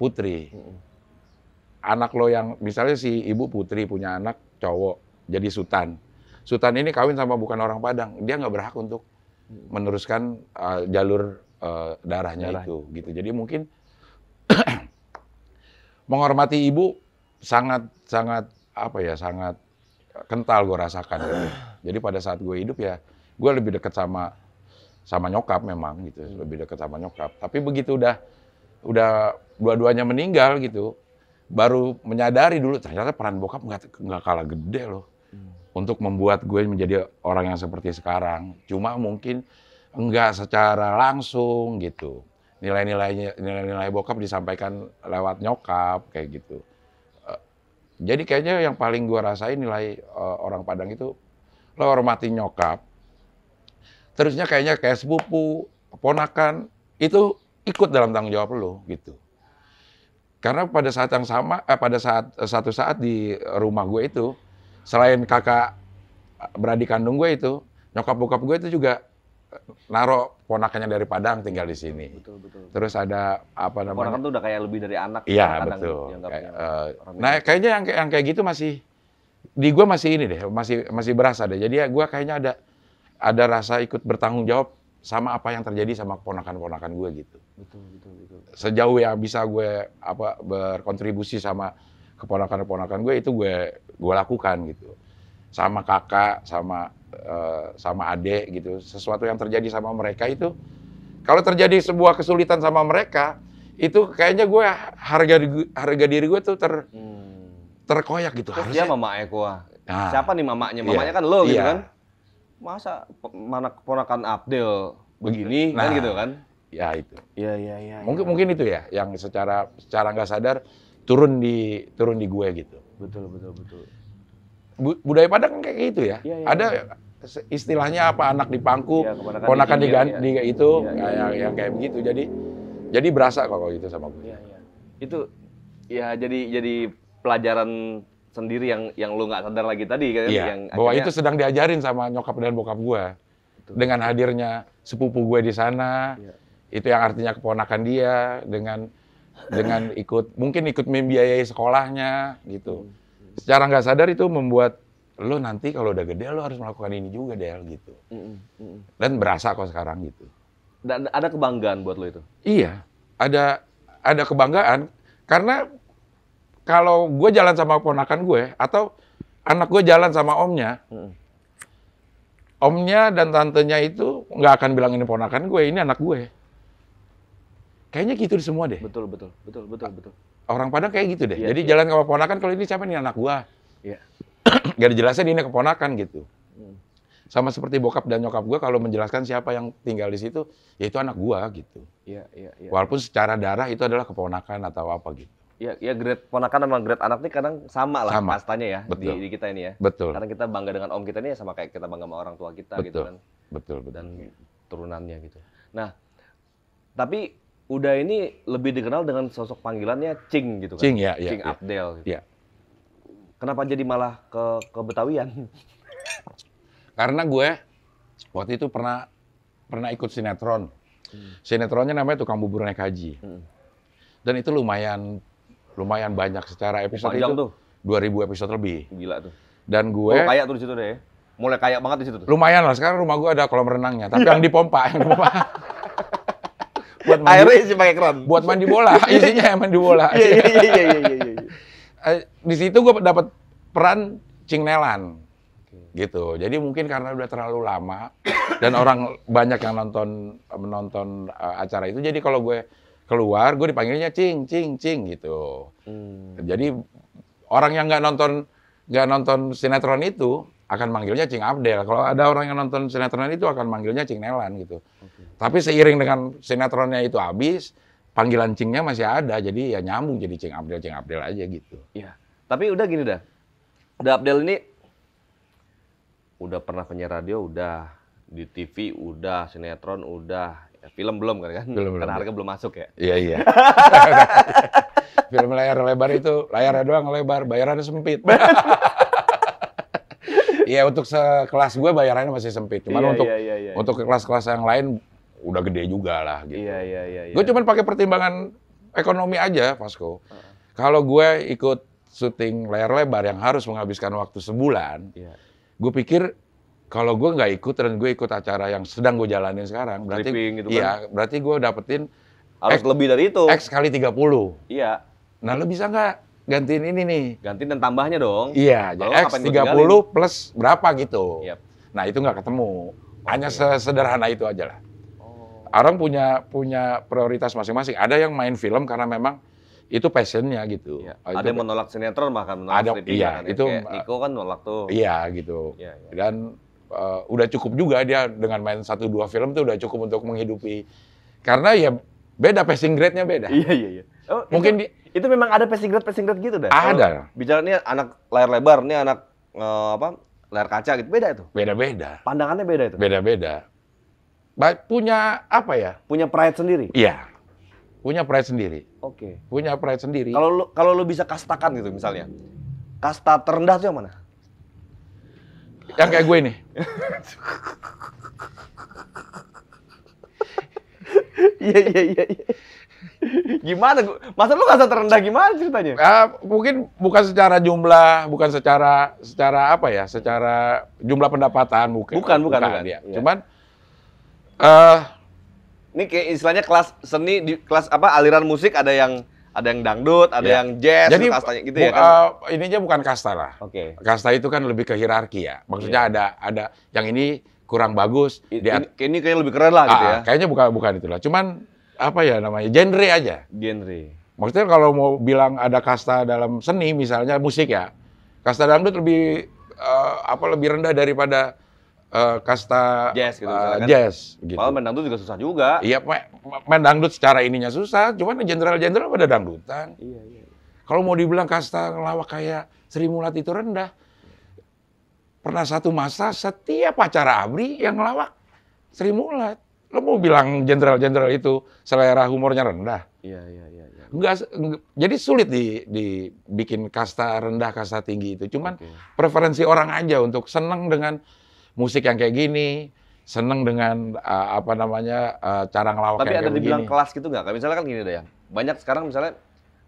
putri. Hmm. Anak lo yang misalnya si ibu putri punya anak cowok jadi sultan. Sultan ini kawin sama bukan orang Padang, dia nggak berhak untuk meneruskan uh, jalur uh, darahnya Darah. itu gitu. Jadi mungkin *clears throat* menghormati ibu sangat sangat apa ya sangat kental gue rasakan. Gitu. *clears throat* Jadi pada saat gue hidup ya gue lebih dekat sama sama nyokap memang gitu lebih dekat sama nyokap. Tapi begitu udah udah dua-duanya meninggal gitu baru menyadari dulu ternyata peran bokap nggak nggak kalah gede loh untuk membuat gue menjadi orang yang seperti sekarang. Cuma mungkin enggak secara langsung gitu. Nilai-nilainya nilai-nilai bokap disampaikan lewat nyokap kayak gitu. Eh, jadi kayaknya yang paling gue rasain nilai uh, orang Padang itu lo hormati nyokap. Terusnya kayaknya kayak sepupu, ponakan itu ikut dalam tanggung jawab lo gitu. Karena pada saat yang sama, eh, pada saat eh, satu saat di rumah gue itu selain kakak eh, beradik kandung gue itu, nyokap bokap gue itu juga eh, naro ponakannya dari Padang tinggal di sini. Betul betul. Terus ada apa namanya? Ponakan tuh udah kayak lebih dari anak. Iya betul. Kayak, uh, nah gitu. kayaknya yang yang kayak gitu masih di gue masih ini deh, masih masih berasa deh. Jadi ya gue kayaknya ada ada rasa ikut bertanggung jawab sama apa yang terjadi sama ponakan-ponakan gue gitu. Betul betul betul. Sejauh yang bisa gue apa berkontribusi sama keponakan-keponakan gue itu gue gue lakukan gitu sama kakak sama uh, sama adik gitu sesuatu yang terjadi sama mereka itu kalau terjadi sebuah kesulitan sama mereka itu kayaknya gue harga harga diri gue tuh ter hmm. terkoyak gitu Terus harusnya mama gue ah. nah, siapa nih mamanya iya. mamanya kan gitu iya, kan lo iya. gitu kan masa mana keponakan Abdel begini nah, kan gitu kan ya itu ya ya ya mungkin ya. mungkin itu ya yang secara secara nggak sadar turun di turun di gue gitu Betul betul betul. Budaya Padang kan kayak gitu ya. ya, ya Ada iya. istilahnya apa anak di pangku, ya, ponakan di, ya, itu, ya, ya, ya, yang iya. kayak begitu. Jadi jadi berasa kalau gitu sama gue. Ya, ya. Itu ya jadi jadi pelajaran sendiri yang yang lu nggak sadar lagi tadi kan ya, yang bahwa akhirnya... itu sedang diajarin sama nyokap dan bokap gue dengan hadirnya sepupu gue di sana ya. itu yang artinya keponakan dia dengan dengan ikut mungkin ikut membiayai sekolahnya gitu. Secara nggak sadar itu membuat lo nanti kalau udah gede lo harus melakukan ini juga Del gitu. Dan berasa kok sekarang gitu. Dan ada kebanggaan buat lo itu? Iya, ada ada kebanggaan karena kalau gue jalan sama ponakan gue atau anak gue jalan sama omnya, omnya dan tantenya itu nggak akan bilang ini ponakan gue, ini anak gue Kayaknya gitu semua deh. Betul, betul, betul, betul, betul. Orang Padang kayak gitu deh. Ya, Jadi ya. jalan ke keponakan kalau ini siapa nih anak gua. Iya. Gak *clears throat* Gak dijelasin ini keponakan gitu. Hmm. Sama seperti bokap dan nyokap gua kalau menjelaskan siapa yang tinggal di situ, ya itu anak gua gitu. Iya, iya, iya. Walaupun secara darah itu adalah keponakan atau apa gitu Iya iya. grade ponakan sama grade anak nih kadang sama lah sama. kastanya ya betul. Di, di kita ini ya betul karena kita bangga dengan om kita ini ya sama kayak kita bangga sama orang tua kita gitu betul. gitu kan betul betul dan turunannya gitu nah tapi Uda ini lebih dikenal dengan sosok panggilannya Cing gitu kan. Cing ya, ya Cing ya, Abdel. Gitu. Ya. Kenapa jadi malah ke ke Betawian? *laughs* Karena gue waktu itu pernah pernah ikut sinetron. Hmm. Sinetronnya namanya Tukang Bubur Naik Haji. Hmm. Dan itu lumayan lumayan banyak secara episode Panjang itu. Dua ribu episode lebih. Gila tuh. Dan gue oh, kayak tuh di situ deh. Mulai kayak banget di situ tuh. Lumayan lah sekarang rumah gue ada kolam renangnya, tapi yang dipompa, yang dipompa. *laughs* buat mandi, airnya isi pakai keran. Buat mandi bola, *laughs* isinya yang mandi bola. Iya iya iya iya iya. iya, iya. Eh, di situ gue dapat peran cing nelan, gitu. Jadi mungkin karena udah terlalu lama dan orang banyak yang nonton menonton uh, acara itu. Jadi kalau gue keluar, gue dipanggilnya cing, cing, cing gitu. Hmm. Jadi orang yang nggak nonton nggak nonton sinetron itu akan manggilnya Cing Abdel. Kalau ada orang yang nonton sinetron itu akan manggilnya Cing Nelan gitu. Okay. Tapi seiring dengan sinetronnya itu habis, panggilan Cingnya masih ada. Jadi ya nyambung jadi Cing Abdel, Cing Abdel aja gitu. Iya. Tapi udah gini dah. Udah Abdel ini udah pernah penyiar radio, udah di TV, udah sinetron, udah ya, film belum kan kan? Belum, Karena belum. harga belum masuk ya. Iya iya. *laughs* film layar lebar itu layarnya doang lebar, bayarannya sempit. *laughs* Iya untuk sekelas gue bayarannya masih sempit. Cuman yeah, untuk yeah, yeah, yeah. untuk kelas-kelas yang lain udah gede juga lah gitu. Iya iya iya. iya. Gue cuman pakai pertimbangan ekonomi aja, Pasco. Uh. Kalau gue ikut syuting layar lebar yang harus menghabiskan waktu sebulan, yeah. gue pikir kalau gue nggak ikut dan gue ikut acara yang sedang gue jalanin sekarang, berarti gitu iya, kan? Iya, berarti gue dapetin harus X, lebih dari itu. X kali 30. Iya. Nah, lo bisa nggak gantiin ini nih. Gantiin dan tambahnya dong. Iya, jadi X30 plus berapa gitu. Yep. Nah, itu nggak ketemu. Okay. Hanya sederhana itu aja lah. Oh. Orang punya punya prioritas masing-masing. Ada yang main film karena memang itu passionnya gitu. Iya. Nah, itu, ada yang menolak sinetron bahkan menolak ada, iya, kan, ya. itu Kayak Niko kan nolak tuh. Iya gitu. Iya, iya. Dan uh, udah cukup juga dia dengan main satu dua film tuh udah cukup untuk menghidupi. Karena ya beda passing grade-nya beda. Iya iya iya. Oh, Mungkin itu, di, itu memang ada passing grade passing grade gitu dah. Ada. Kalo bicara ini anak layar lebar, ini anak uh, apa? layar kaca gitu beda itu. Beda-beda. Pandangannya beda itu. Beda-beda. punya apa ya? Punya pride sendiri. Iya. Punya pride sendiri. Oke. Okay. Punya pride sendiri. Kalau lu kalau lu bisa kastakan gitu misalnya. Kasta terendah tuh yang mana? Yang kayak gue nih. *laughs* Iya iya iya. iya. *laughs* gimana? Masa lu nggak terendah gimana ceritanya? Uh, mungkin bukan secara jumlah, bukan secara secara apa ya, secara jumlah pendapatan mungkin. Bukan, bukan, bukan. bukan. Ya. Ya. Cuman uh, ini kayak istilahnya kelas seni di kelas apa aliran musik ada yang ada yang dangdut, ada ya. yang jazz, Jadi, kastanya gitu ya kan? Uh, ininya bukan kasta lah. Oke. Okay. Kasta itu kan lebih ke hierarki ya. Maksudnya yeah. ada ada yang ini kurang bagus. Ini, dia, ini kayak lebih keren lah gitu ah, ya. Ah, kayaknya bukan bukan itulah. Cuman apa ya namanya genre aja genre maksudnya kalau mau bilang ada kasta dalam seni misalnya musik ya kasta dangdut lebih uh, apa lebih rendah daripada uh, kasta jazz gitu uh, jazz gitu. Malah main dangdut juga susah juga. Iya, main dangdut secara ininya susah, cuman general general pada dangdutan. Iya, iya, iya. Kalau mau dibilang kasta ngelawak kayak Sri Mulat itu rendah. Pernah satu masa setiap acara ABRI yang ngelawak Sri Mulat. Lo mau bilang jenderal-jenderal itu selera humornya rendah? Iya, iya, iya. Ya. Enggak, jadi sulit di, dibikin kasta rendah, kasta tinggi itu. Cuman okay. preferensi orang aja untuk seneng dengan musik yang kayak gini, seneng dengan uh, apa namanya uh, cara ngelawak Tapi ada kayak dibilang begini. kelas gitu nggak? Misalnya kan gini deh ya, banyak sekarang misalnya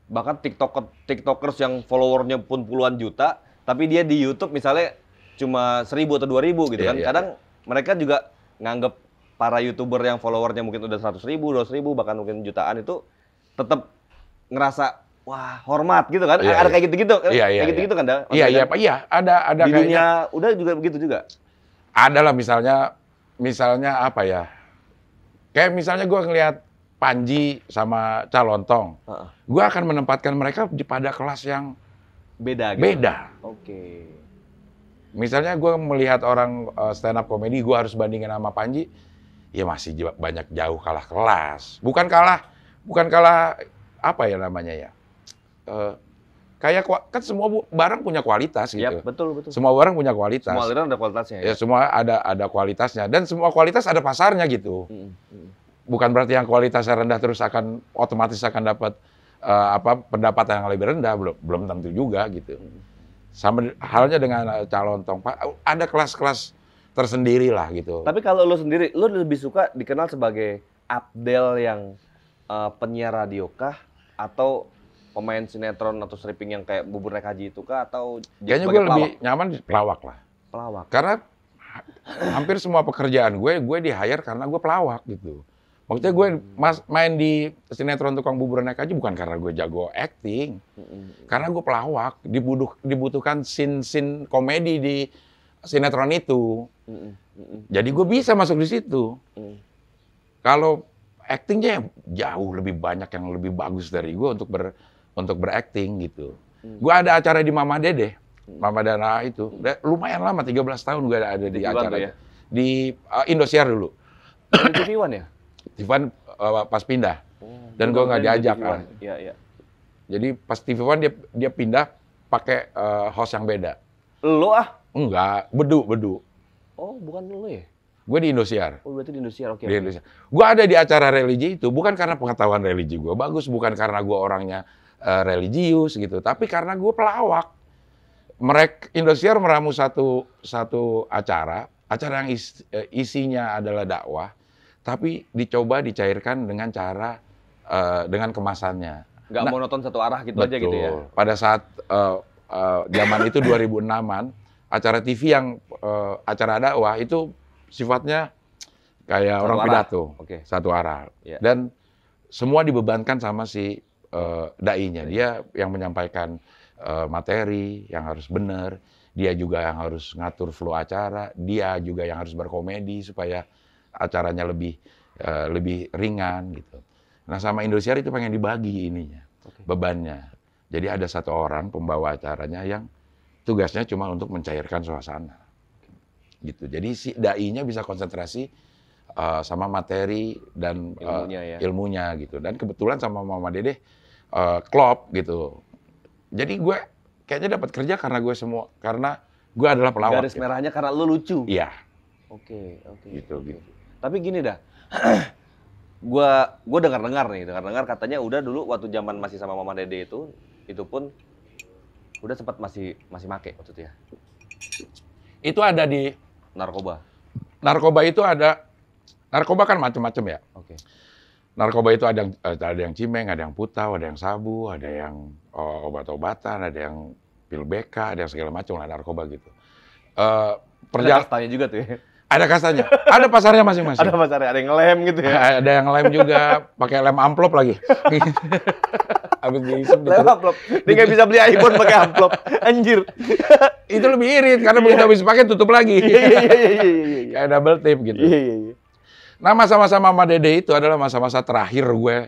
bahkan tiktoker tiktokers yang followernya pun puluhan juta, tapi dia di YouTube misalnya cuma seribu atau dua ribu gitu yeah, kan. Yeah. Kadang iya. mereka juga nganggep para youtuber yang followernya mungkin udah seratus ribu, dua ribu, bahkan mungkin jutaan itu tetap ngerasa wah hormat gitu kan? Yeah, ada yeah. kayak gitu-gitu, yeah, kayak gitu-gitu kan? Iya iya pak, iya. Kan, iya, iya, kan? iya ada ada. Di kayaknya, udah juga begitu juga. Ada lah misalnya, misalnya apa ya? Kayak misalnya gue ngelihat Panji sama Calontong, uh -uh. gue akan menempatkan mereka pada kelas yang beda. Gitu? Beda. Oke. Okay. Misalnya gue melihat orang eh, stand up komedi, gue harus bandingin sama Panji ya masih banyak jauh kalah kelas. Bukan kalah, bukan kalah apa ya namanya ya. Uh, kayak kan semua barang punya kualitas gitu. Ya, betul betul. Semua barang punya kualitas. Semua barang ada kualitasnya. Ya, ya semua ada ada kualitasnya dan semua kualitas ada pasarnya gitu. Hmm. hmm. Bukan berarti yang kualitasnya rendah terus akan otomatis akan dapat uh, apa pendapatan yang lebih rendah belum belum tentu juga gitu. Sama halnya dengan eh, calon tong ada kelas-kelas tersendiri lah gitu. Tapi kalau lo sendiri, lo lebih suka dikenal sebagai Abdel yang uh, penyiar radio kah atau pemain sinetron atau stripping yang kayak bubur naik haji itu kah atau kayaknya gue lebih nyaman pelawak lah pelawak karena hampir semua pekerjaan gue gue di hire karena gue pelawak gitu maksudnya gue mas, main di sinetron tukang bubur naik aja bukan karena gue jago acting karena gue pelawak dibutuh dibutuhkan sin sin komedi di sinetron itu. Mm -mm. Jadi gue bisa masuk di situ. Mm. Kalau actingnya jauh lebih banyak yang lebih bagus dari gue untuk ber untuk berakting gitu. Mm. Gue ada acara di Mama Dede, mm. Mama Dana itu. Lumayan lama, 13 tahun gue ada, ada di, di acara ya? di uh, Indosiar dulu. TV One ya? TV One uh, pas pindah. Oh, Dan gue nggak diajak. Kan. ah. Ya. Jadi pas TV One dia dia pindah pakai uh, host yang beda. Lo ah? Enggak, bedu, bedu. Oh, bukan lu ya? Gue di Indosiar. Oh, berarti di Indosiar, oke. Okay, di Indosiar. Gue ada di acara religi itu, bukan karena pengetahuan religi gue bagus, bukan karena gue orangnya uh, religius gitu, tapi karena gue pelawak. mereka Indosiar meramu satu satu acara, acara yang is, eh, isinya adalah dakwah, tapi dicoba dicairkan dengan cara uh, dengan kemasannya. Gak nah, monoton satu arah gitu betul. aja gitu ya. Pada saat uh, uh, zaman itu 2006-an, *coughs* acara TV yang uh, acara dakwah itu sifatnya kayak satu orang arah. pidato, okay. satu arah. Yeah. Dan semua dibebankan sama si uh, dai-nya. Dia yang menyampaikan uh, materi yang harus benar, dia juga yang harus ngatur flow acara, dia juga yang harus berkomedi supaya acaranya lebih uh, lebih ringan gitu. Nah, sama Indosiar itu pengen dibagi ininya, okay. bebannya. Jadi ada satu orang pembawa acaranya yang tugasnya cuma untuk mencairkan suasana. Gitu. Jadi si dai-nya bisa konsentrasi uh, sama materi dan eh, ilmunya, uh, ya. ilmunya gitu. Dan kebetulan sama Mama Dede uh, eh, klop gitu. Jadi gue kayaknya dapat kerja karena gue semua karena gue adalah pelawak. Garis gitu. merahnya karena lu lucu. Iya. Oke, okay, oke. Okay, gitu, okay. gitu. Tapi gini dah. gue *clears throat* gue dengar-dengar nih, dengar-dengar katanya udah dulu waktu zaman masih sama Mama Dede itu, itu pun Udah sempat masih masih make waktu itu ya. Itu ada di narkoba. Narkoba itu ada narkoba kan macam-macam ya. Oke. Okay. Narkoba itu ada yang ada yang cimeng, ada yang putau, ada yang sabu, ada yang oh, obat-obatan, ada yang pil beka ada yang segala macam lah narkoba gitu. Uh, eh, perjalanan juga tuh ya. Ada kastanya. Ada pasarnya masing-masing. *laughs* Ada pasarnya, ada yang lem gitu ya. ada yang lem juga, pakai lem amplop lagi. *laughs* Habis dihisap lewat amplop. Dia nggak bisa beli iPhone pakai amplop. Anjir. *laughs* itu lebih irit karena iya. begitu habis pakai tutup lagi. Iya iya, iya iya iya iya. Kayak double tip gitu. Iya iya iya. Nah, masa-masa Mama Dede itu adalah masa-masa terakhir gue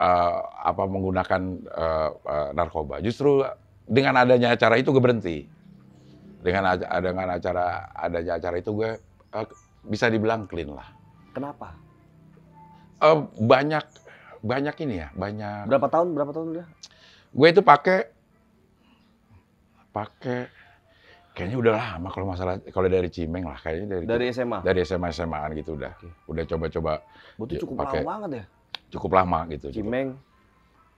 uh, apa menggunakan uh, narkoba. Justru dengan adanya acara itu gue berhenti. Dengan dengan acara adanya acara itu gue bisa dibilang clean lah. Kenapa? Uh, banyak banyak ini ya, banyak. Berapa tahun? Berapa tahun dia? Gue itu pakai pakai kayaknya udah lama kalau masalah kalau dari Cimeng lah kayaknya dari dari SMA. Dari SMA SMAan gitu udah. Okay. Udah coba-coba. Itu ya, cukup pake, lama banget ya. Cukup lama gitu. Cimeng,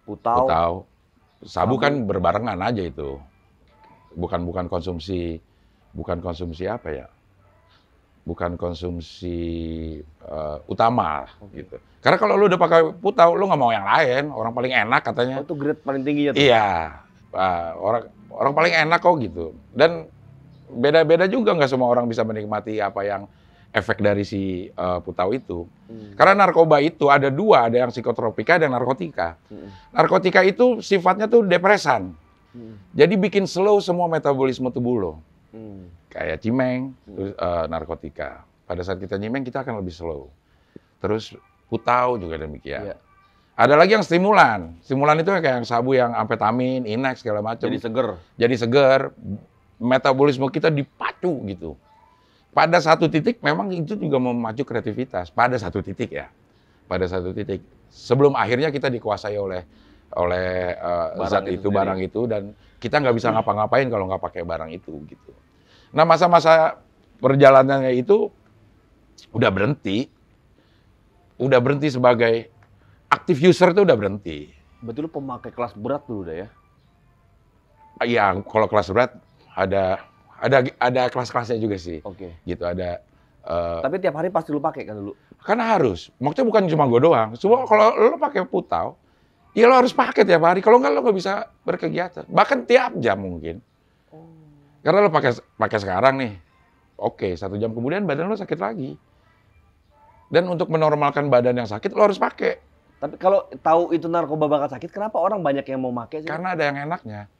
Putau. Putau. Sabu, Sabu kan berbarengan aja itu. Bukan bukan konsumsi bukan konsumsi apa ya? bukan konsumsi uh, utama okay. gitu. Karena kalau lu udah pakai putau, lu nggak mau yang lain. Orang paling enak katanya. Oh, itu grade paling tinggi ya? Iya, uh, orang orang paling enak kok gitu. Dan beda-beda juga nggak semua orang bisa menikmati apa yang efek dari si uh, putau itu. Hmm. Karena narkoba itu ada dua, ada yang psikotropika, ada yang narkotika. Hmm. Narkotika itu sifatnya tuh depresan. Hmm. Jadi bikin slow semua metabolisme tubuh lo. Hmm kayak cimeng, terus uh, narkotika. Pada saat kita nyimeng kita akan lebih slow. Terus putau juga demikian. Ya. Ada lagi yang stimulan. Stimulan itu kayak yang sabu, yang amfetamin, inex segala macam. Jadi seger. Jadi seger. Metabolisme kita dipacu gitu. Pada satu titik memang itu juga memacu kreativitas. Pada satu titik ya. Pada satu titik. Sebelum akhirnya kita dikuasai oleh oleh uh, barang zat itu, itu barang itu dan kita nggak bisa ngapa-ngapain kalau nggak pakai barang itu gitu. Nah masa-masa perjalanannya itu udah berhenti, udah berhenti sebagai aktif user itu udah berhenti. Betul lu pemakai kelas berat dulu udah ya? Ah, iya, kalau kelas berat ada ada ada kelas-kelasnya juga sih. Oke. Okay. Gitu ada. Uh, Tapi tiap hari pasti lu pakai kan dulu? Karena harus. Maksudnya bukan cuma gue doang. Semua kalau lu pakai putau, ya lo harus pakai tiap hari. Kalau enggak lo nggak bisa berkegiatan. Bahkan tiap jam mungkin. Karena lo pakai pakai sekarang nih, oke satu jam kemudian badan lo sakit lagi. Dan untuk menormalkan badan yang sakit lo harus pakai. Tapi kalau tahu itu narkoba bakal sakit, kenapa orang banyak yang mau pakai sih? Karena ada yang enaknya.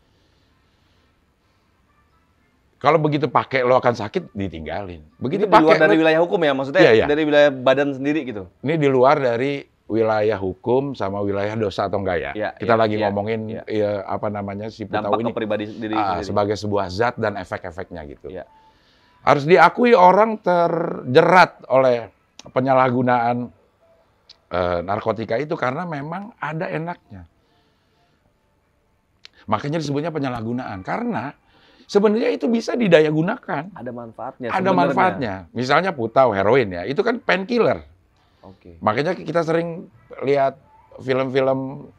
Kalau begitu pakai lo akan sakit, ditinggalin. Begitu ini di luar pakai, dari lo... wilayah hukum ya maksudnya? Iya, iya. Dari wilayah badan sendiri gitu. Ini di luar dari wilayah hukum sama wilayah dosa atau enggak ya. ya Kita ya, lagi ya, ngomongin ya. Ya, apa namanya si Putau ini pribadi sendiri, ah, sendiri. sebagai sebuah zat dan efek-efeknya gitu. Ya. Harus diakui orang terjerat oleh penyalahgunaan eh, narkotika itu karena memang ada enaknya. Makanya disebutnya penyalahgunaan karena sebenarnya itu bisa didaya gunakan. Ada manfaatnya. Ada sebenernya. manfaatnya. Misalnya putau heroin ya, itu kan painkiller Okay. Makanya kita sering lihat film-film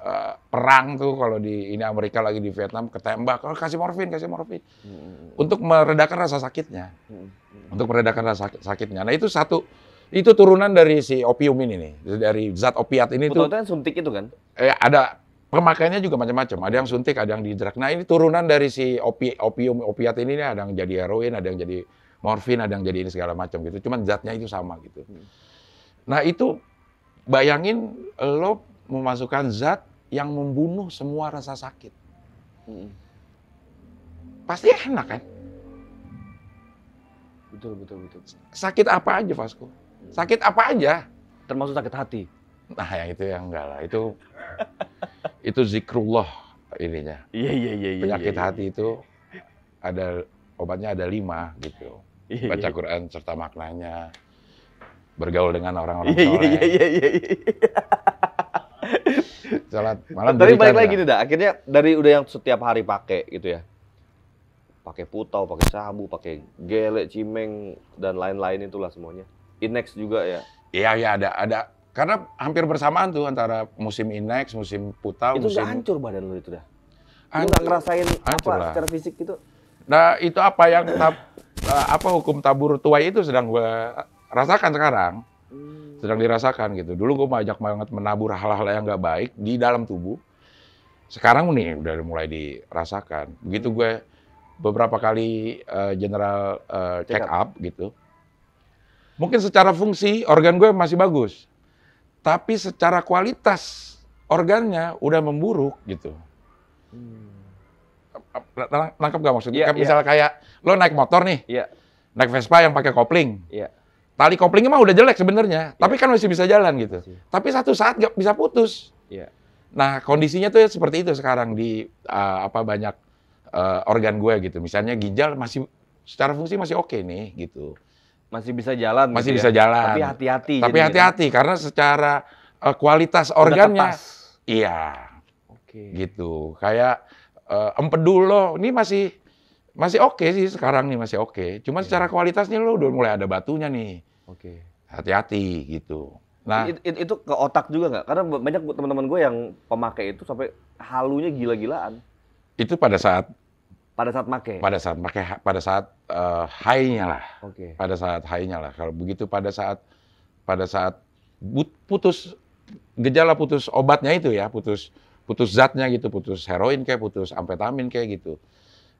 uh, perang tuh kalau di ini Amerika lagi di Vietnam ketembak, kalau oh, kasih morfin, kasih morfin. Hmm. Untuk meredakan rasa sakitnya. Hmm. hmm. Untuk meredakan rasa sakitnya. Nah, itu satu itu turunan dari si opium ini nih, dari zat opiat ini Betul, tuh. Betul suntik itu kan? Eh, ada pemakaiannya juga macam-macam. Ada yang suntik, ada yang dijerak. Nah, ini turunan dari si opi, opium opiat ini nih, ada yang jadi heroin, ada yang jadi morfin, ada yang jadi ini segala macam gitu. Cuman zatnya itu sama gitu. Hmm. Nah itu bayangin lo memasukkan zat yang membunuh semua rasa sakit. Hmm. Pasti enak kan? Betul, betul, betul. Sakit apa aja, Fasko Sakit apa aja? Termasuk sakit hati. Nah, yang itu yang enggak lah. Itu itu zikrullah ininya. Iya, iya, iya, iya Penyakit ya, ya. hati itu ada obatnya ada lima gitu. Iya, iya. Baca Quran serta maknanya bergaul dengan orang-orang iya, soleh. Iya, iya, iya, iya. *laughs* Salat malam. Tapi balik lagi ya. nih, dah. Akhirnya dari udah yang setiap hari pakai gitu ya. Pakai putau, pakai sabu, pakai gelek, cimeng dan lain-lain itulah semuanya. Inex juga ya. Iya, iya ada ada karena hampir bersamaan tuh antara musim Inex, musim putau, itu musim... Itu hancur badan lu itu dah. Hancur, lu gak ngerasain hancur apa lah. secara fisik gitu? Nah, itu apa yang tab, *clears throat* apa hukum tabur tuai itu sedang gua rasakan sekarang. Hmm. Sedang dirasakan gitu. Dulu gue banyak banget menabur hal-hal yang nggak baik di dalam tubuh. Sekarang nih udah mulai dirasakan. Begitu gue beberapa kali uh, general uh, check up gitu. Mungkin secara fungsi organ gue masih bagus. Tapi secara kualitas organnya udah memburuk gitu. Hmm. gak maksudnya? Yeah, Misal yeah. kayak lo naik motor nih, yeah. naik Vespa yang pakai kopling, yeah. Tali koplingnya mah udah jelek sebenarnya, yeah. tapi kan masih bisa jalan gitu. Tapi satu saat nggak bisa putus. Yeah. Nah kondisinya tuh ya seperti itu sekarang di uh, apa banyak uh, organ gue gitu. Misalnya ginjal masih secara fungsi masih oke okay nih gitu. Masih bisa jalan. Gitu masih gitu bisa ya? jalan. Tapi hati-hati. Tapi ya? hati-hati ya? karena secara uh, kualitas udah organnya, iya. Oke. Okay. Gitu kayak uh, eh, empedu lo ini masih masih oke okay sih sekarang nih masih oke. Okay. Cuman yeah. secara kualitasnya lo udah mulai ada batunya nih. Oke. Okay. Hati-hati gitu. Nah, itu, itu, itu ke otak juga nggak? Karena banyak teman-teman gue yang pemakai itu sampai halunya gila-gilaan. Itu pada saat pada saat make. Pada saat make pada saat uh, high-nya lah. Oke. Okay. Pada saat high-nya lah. Kalau begitu pada saat pada saat putus gejala putus obatnya itu ya, putus putus zatnya gitu, putus heroin kayak putus amfetamin kayak gitu.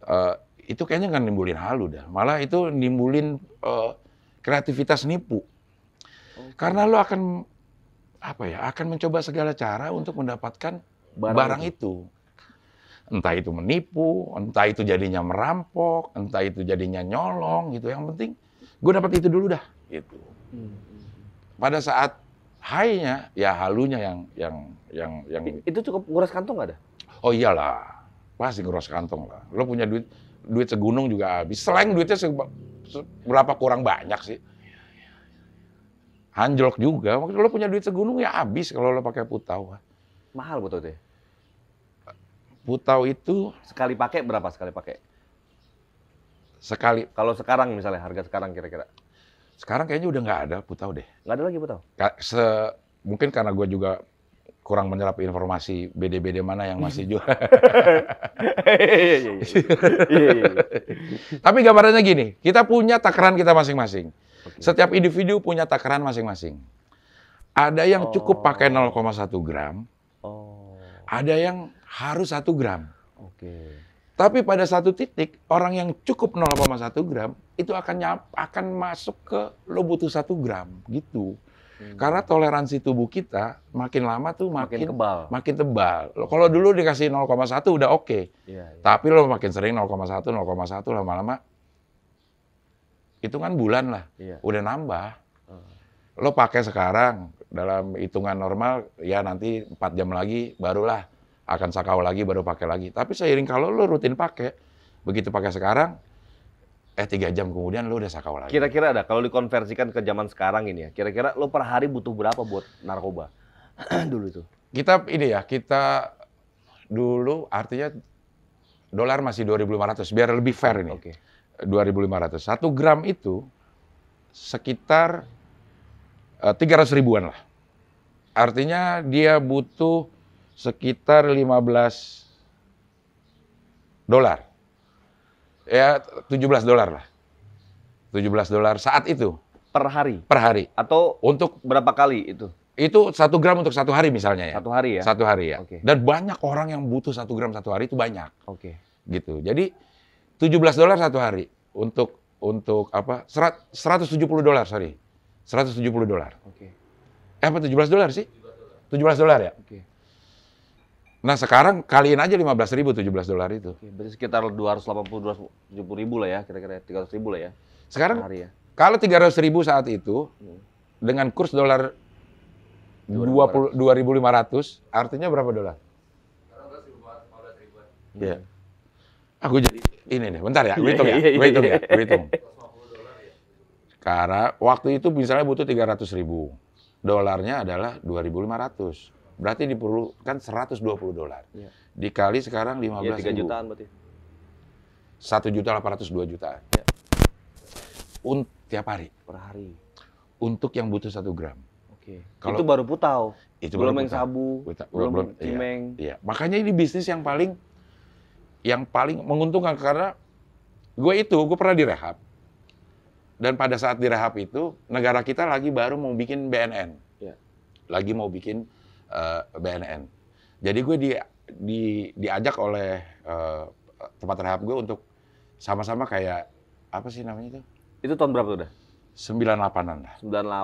Uh, itu kayaknya kan nimbulin halu dah. Malah itu nimbulin uh, kreativitas nipu. Karena lo akan apa ya? Akan mencoba segala cara untuk mendapatkan barang, barang itu. Entah itu menipu, entah itu jadinya merampok, entah itu jadinya nyolong gitu. Yang penting gue dapat itu dulu dah Itu. Hmm. Pada saat high-nya ya halunya yang yang yang yang itu cukup nguras kantong gak ada? Oh iyalah. Pasti nguras kantong lah. Lo punya duit duit segunung juga habis. Selain duitnya berapa kurang banyak sih? Anjlok juga. Waktu lo punya duit segunung ya habis kalau lo pakai putau. Mahal putau deh. Ya? Putau itu sekali pakai berapa sekali pakai? Sekali. Kalau sekarang misalnya harga sekarang kira-kira. Sekarang kayaknya udah nggak ada putau deh. Nggak ada lagi putau. se mungkin karena gue juga kurang menyerap informasi beda-beda mana yang masih jual. Iya, iya, iya, Tapi gambarannya gini, kita punya takaran kita masing-masing. Okay. Setiap individu punya takaran masing-masing. Ada yang oh. cukup pakai 0,1 gram, oh. ada yang harus 1 gram. Okay. Tapi pada satu titik, orang yang cukup 0,1 gram, itu akan nyap, akan masuk ke lo butuh 1 gram, gitu. Hmm. Karena toleransi tubuh kita makin lama tuh makin makin tebal. Makin tebal. Kalau dulu dikasih 0,1 udah oke. Okay. Ya, ya. Tapi lo makin sering 0,1 0,1 lama-lama itu kan bulan lah. Ya. Udah nambah. Uh. Lo pakai sekarang dalam hitungan normal ya nanti 4 jam lagi barulah akan sakau lagi baru pakai lagi. Tapi seiring kalau lo rutin pakai, begitu pakai sekarang eh tiga jam kemudian lu udah sakau lagi. Kira-kira ada kalau dikonversikan ke zaman sekarang ini ya, kira-kira lu per hari butuh berapa buat narkoba *clears throat* dulu itu? Kita ini ya, kita dulu artinya dolar masih 2.500 biar lebih fair ini. Oke. Okay. 2.500. Satu gram itu sekitar uh, eh, 300 ribuan lah. Artinya dia butuh sekitar 15 dolar ya 17 dolar lah. 17 dolar saat itu. Per hari? Per hari. Atau untuk berapa kali itu? Itu satu gram untuk satu hari misalnya ya. Satu hari ya? Satu hari ya. Okay. Dan banyak orang yang butuh satu gram satu hari itu banyak. Oke. Okay. Gitu. Jadi 17 dolar satu hari untuk untuk apa? Serat, 170 dolar, sorry. 170 dolar. Oke. Okay. Eh, apa 17 dolar sih? 17 dolar ya? Oke. Okay. Nah sekarang kaliin aja 15 ribu, 17 dolar itu. Oke, berarti sekitar 280, 270 ribu lah ya, kira-kira 300 ribu lah ya. Sekarang hari ya. kalau 300 ribu saat itu, hmm. dengan kurs dolar 2500, artinya berapa dolar? 15 iya. ribuan. Iya. Aku jadi ini nih, bentar ya, iya, gue hitung iya, ya, gue hitung ya, gue hitung. Karena waktu itu misalnya butuh 300 ribu, dolarnya adalah 2500. Berarti diperlukan 120 dolar. Ya. Dikali sekarang 15 ya, 3 ribu. jutaan berarti. 1 juta 802 juta. Ya. Un tiap hari. Per hari. Untuk yang butuh 1 gram. Oke. itu baru putau. Itu belum yang sabu, Buta, belum, belum iya. cimeng. Iya, iya. Makanya ini bisnis yang paling yang paling menguntungkan karena gue itu gue pernah direhab dan pada saat direhab itu negara kita lagi baru mau bikin BNN, ya. lagi mau bikin uh, eh, BNN. Jadi gue di, di diajak oleh uh, tempat rehab gue untuk sama-sama kayak apa sih namanya itu? Itu tahun berapa tuh udah? 98-an lah.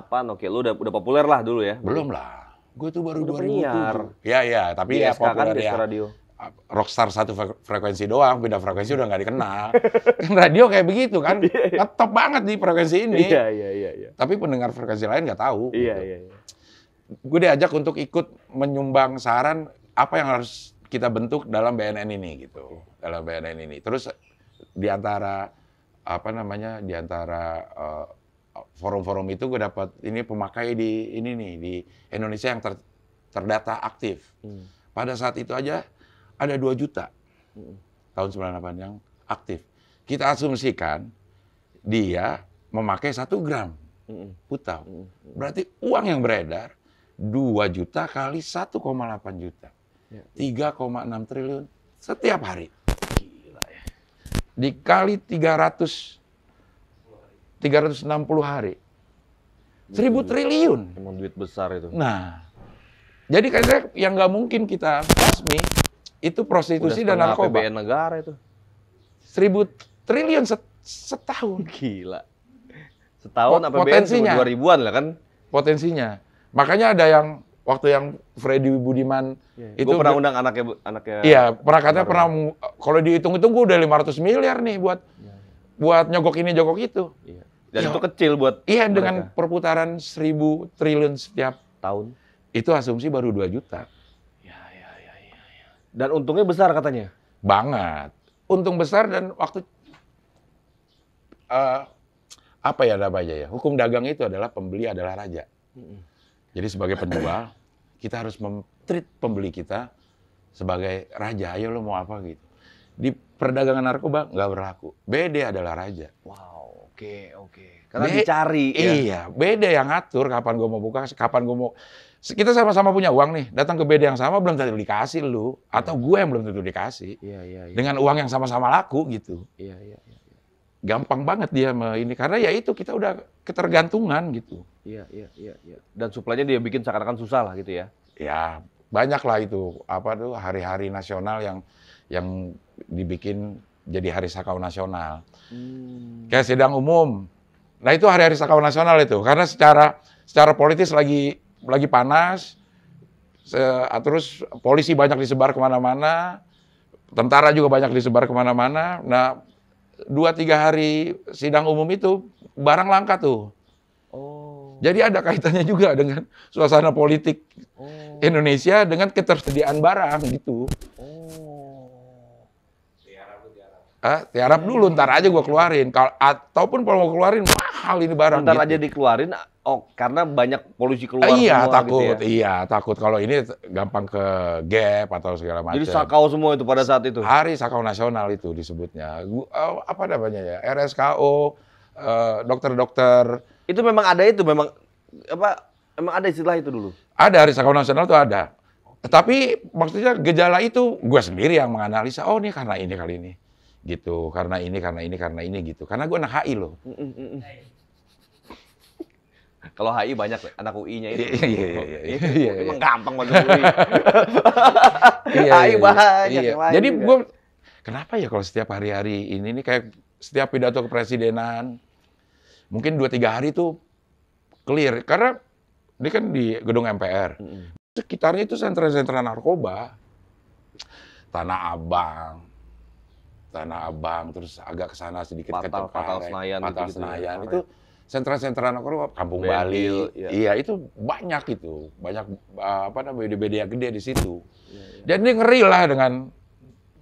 98. Oke, lu udah udah populer lah dulu ya. Belum lah. Gue tuh baru dua 2007. Iya, iya, tapi di ya SK kan populer kan, ya. Radio. Rockstar satu frekuensi doang, beda frekuensi udah nggak dikenal. *laughs* Kan radio kayak begitu kan, iya, iya. tetap banget di frekuensi ini. Iya, iya, iya, iya. Tapi pendengar frekuensi lain nggak tahu. Iya, gitu. iya, iya gue diajak untuk ikut menyumbang saran apa yang harus kita bentuk dalam BNN ini gitu dalam BNN ini terus diantara apa namanya diantara forum eh, forum-forum itu gue dapat ini pemakai di ini nih di Indonesia yang ter, terdata aktif hmm. pada saat itu aja ada dua juta hmm. tahun 98 yang aktif kita asumsikan dia memakai satu gram hmm. putau berarti uang yang beredar 2 juta kali 1,8 juta. 3,6 ya. triliun setiap hari. Gila ya. Dikali 300 360 hari. 1000 triliun. Emang duit besar itu. Nah. Jadi kayaknya yang nggak mungkin kita resmi itu prostitusi Udah dan narkoba. PBN negara itu. 1000 triliun set, setahun. Gila. Setahun Pot apa potensinya. 2000-an lah kan? Potensinya. Makanya ada yang waktu yang Freddy Budiman yeah. Iya. itu gua pernah undang anaknya anaknya. Iya, pernah katanya pernah kalau dihitung-hitung gue udah 500 miliar nih buat yeah. Iya. buat nyogok ini nyogok itu. Iya. Dan ya, itu kecil buat Iya, mereka. dengan perputaran 1000 triliun setiap tahun. Itu asumsi baru 2 juta. Ya, ya, ya, ya, ya. Dan untungnya besar katanya. Banget. Untung besar dan waktu uh, apa ya namanya ya? Hukum dagang itu adalah pembeli adalah raja. Mm -hmm. Jadi sebagai penjual, kita harus mentreat pembeli kita sebagai raja. Ayo lo mau apa gitu. Di perdagangan narkoba nggak berlaku. BD adalah raja. Wow, oke okay, oke. Okay. Karena Be dicari. Ya? Iya, BD yang ngatur kapan gue mau buka, kapan gue mau. Kita sama-sama punya uang nih, datang ke BD yang sama belum tentu dikasih lu, atau gue yang belum tentu dikasih. Iya, iya, iya. Dengan uang yang sama-sama laku gitu. Iya, iya, iya gampang banget dia ini karena ya itu kita udah ketergantungan gitu. Iya, iya, iya, iya. Dan suplainya dia bikin seakan-akan susah lah gitu ya. Ya, banyak lah itu apa tuh hari-hari nasional yang yang dibikin jadi hari sakau nasional. Hmm. Kayak sidang umum. Nah, itu hari-hari sakau nasional itu karena secara secara politis lagi lagi panas. Se, ah, terus polisi banyak disebar kemana-mana, tentara juga banyak disebar kemana-mana. Nah, dua tiga hari sidang umum itu barang langka tuh. Oh. Jadi ada kaitannya juga dengan suasana politik oh. Indonesia dengan ketersediaan barang gitu. Eh, tiarap dulu, hmm. ntar aja gue keluarin. Kalau ataupun kalau mau keluarin, mahal ini barang. Ntar gitu. aja dikeluarin, oh karena banyak polusi keluar eh, iya, semua gitu takut, gitu ya? Iya, takut. Kalau ini gampang ke gap atau segala macam. Jadi sakau semua itu pada saat itu? Hari sakau nasional itu disebutnya. Gua, eh, apa namanya ya, RSKO, eh, dokter-dokter. Uh, itu memang ada itu, memang apa Emang ada istilah itu dulu? Ada, hari sakau nasional itu ada. Tapi maksudnya gejala itu gue sendiri yang menganalisa, oh ini karena ini kali ini gitu karena ini karena ini karena ini gitu karena gue anak HI loh mm, mm, mm, kalau HI banyak anak UI-nya itu iya iya iya, iya. iya emang iya. gampang banget UI *laughs* HI banyak jadi gue kenapa ya kalau setiap hari-hari ini nih kayak setiap pidato kepresidenan mungkin dua tiga hari tuh clear karena ini kan di gedung MPR sekitarnya itu sentra-sentra narkoba Tanah Abang Tanah Abang, terus agak ke sana sedikit ke ke Patal Senayan, Patal gitu Senayan gitu, gitu ya, itu sentra-sentra anak -sentra Kampung Bali, ya. iya itu banyak itu, banyak ah, apa namanya bd yang gede di situ. Ya, ya. Dan ini ngeri lah dengan